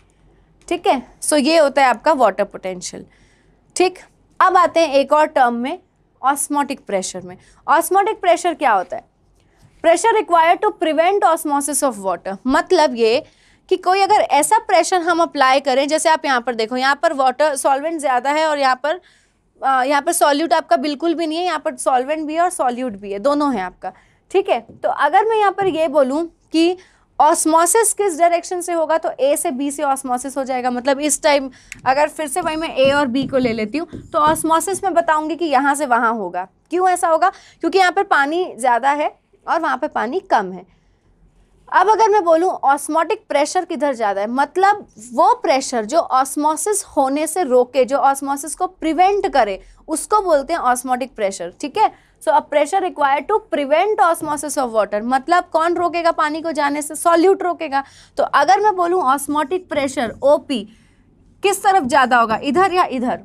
ठीक है सो ये होता है आपका वाटर पोटेंशियल ठीक अब आते हैं एक और टर्म में ऑस्मोटिक प्रेशर में ऑस्मोटिक प्रेशर क्या होता है pressure required to prevent osmosis of water मतलब ये कि कोई अगर ऐसा प्रेशर हम अप्लाई करें जैसे आप यहाँ पर देखो यहाँ पर वाटर सॉल्वेंट ज़्यादा है और यहाँ पर यहाँ पर सॉल्यूट आपका बिल्कुल भी नहीं है यहाँ पर सॉल्वेंट भी है और सॉल्यूट भी है दोनों है आपका ठीक है तो अगर मैं यहाँ पर ये बोलूँ कि ऑस्मोसिस किस डायरेक्शन से होगा तो ए से बी से ऑस्मोसिस हो जाएगा मतलब इस टाइम अगर फिर से वही मैं ए और बी को ले लेती हूँ तो ऑस्मोसिस में बताऊँगी कि यहाँ से वहाँ होगा क्यों ऐसा होगा क्योंकि यहाँ पर पानी ज़्यादा है और वहाँ पर पानी कम है अब अगर मैं बोलूँ ऑस्मोटिक प्रेशर किधर ज़्यादा है मतलब वो प्रेशर जो ऑस्मोसिस होने से रोके जो ऑस्मोसिस को प्रिवेंट करे उसको बोलते हैं ऑस्मोटिक प्रेशर ठीक है so a pressure required to prevent osmosis of water मतलब कौन रोकेगा पानी को जाने से सॉल्यूट रोकेगा तो अगर मैं बोलूँ ऑस्मोटिक प्रेशर ओ किस तरफ ज़्यादा होगा इधर या इधर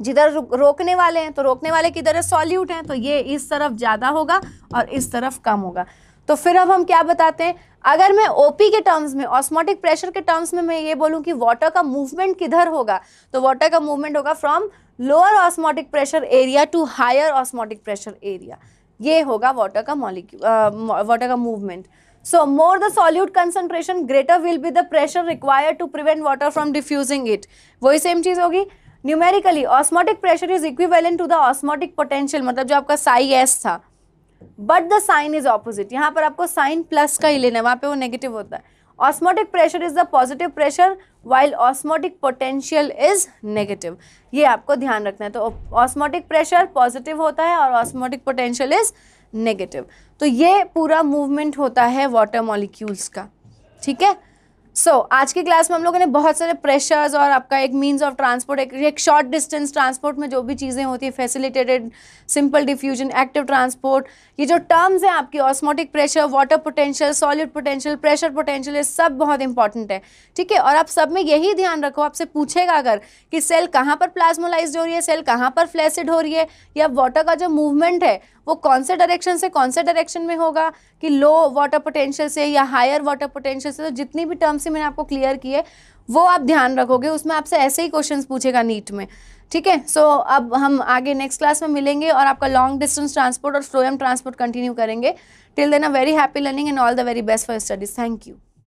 जिधर रोकने वाले हैं तो रोकने वाले किधर है सॉल्यूट हैं तो ये इस तरफ ज़्यादा होगा और इस तरफ कम होगा तो फिर अब हम क्या बताते हैं अगर मैं ओपी के टर्म्स में ऑस्मोटिक प्रेशर के टर्म्स में मैं ये बोलूँ कि वाटर का मूवमेंट किधर होगा तो वाटर का मूवमेंट होगा from lower osmotic pressure area to higher osmotic pressure area ये होगा वाटर का मॉलिक्यू वाटर का movement so more the solute concentration greater will be the pressure require to prevent water from diffusing it वही same चीज़ होगी numerically osmotic pressure is equivalent to the osmotic potential मतलब जो आपका psi s था but the sign is opposite यहाँ पर आपको साइन प्लस का ही लेना है वहाँ पे वो नेगेटिव होता है osmotic pressure is the positive pressure while osmotic potential is negative ये आपको ध्यान रखना है तो ऑस्मोटिक प्रेशर पॉजिटिव होता है और ऑस्मोटिक पोटेंशियल इज नेगेटिव तो ये पूरा मूवमेंट होता है वाटर मॉलिक्यूल्स का ठीक है सो so, आज की क्लास में हम लोगों ने बहुत सारे प्रेशर्स और आपका एक मींस ऑफ ट्रांसपोर्ट एक, एक शॉर्ट डिस्टेंस ट्रांसपोर्ट में जो भी चीज़ें होती है facilitated simple diffusion active transport ये जो टर्म्स हैं आपकी osmotic pressure water potential solid potential pressure potential ये सब बहुत इंपॉर्टेंट है ठीक है और आप सब में यही ध्यान रखो आपसे पूछेगा अगर कि सेल कहाँ पर प्लाज्मोलाइज हो रही है सेल कहाँ पर फ्लैसिड हो रही है या वाटर का जो मूवमेंट है वो कौन से डायरेक्शन से कौन से डायरेक्शन में होगा कि लो वाटर पोटेंशियल से या हायर वाटर पोटेंशियल से तो जितनी भी टर्म्स मैंने आपको क्लियर किए वो आप ध्यान रखोगे उसमें आपसे ऐसे ही क्वेश्चन पूछेगा नीट में ठीक है सो अब हम आगे नेक्स्ट क्लास में मिलेंगे और आपका लॉन्ग डिस्टेंस ट्रांसपोर्ट और फ्लोएम ट्रांसपोर्ट कंटिन्यू करेंगे till then a very happy learning and all the very best for studies thank you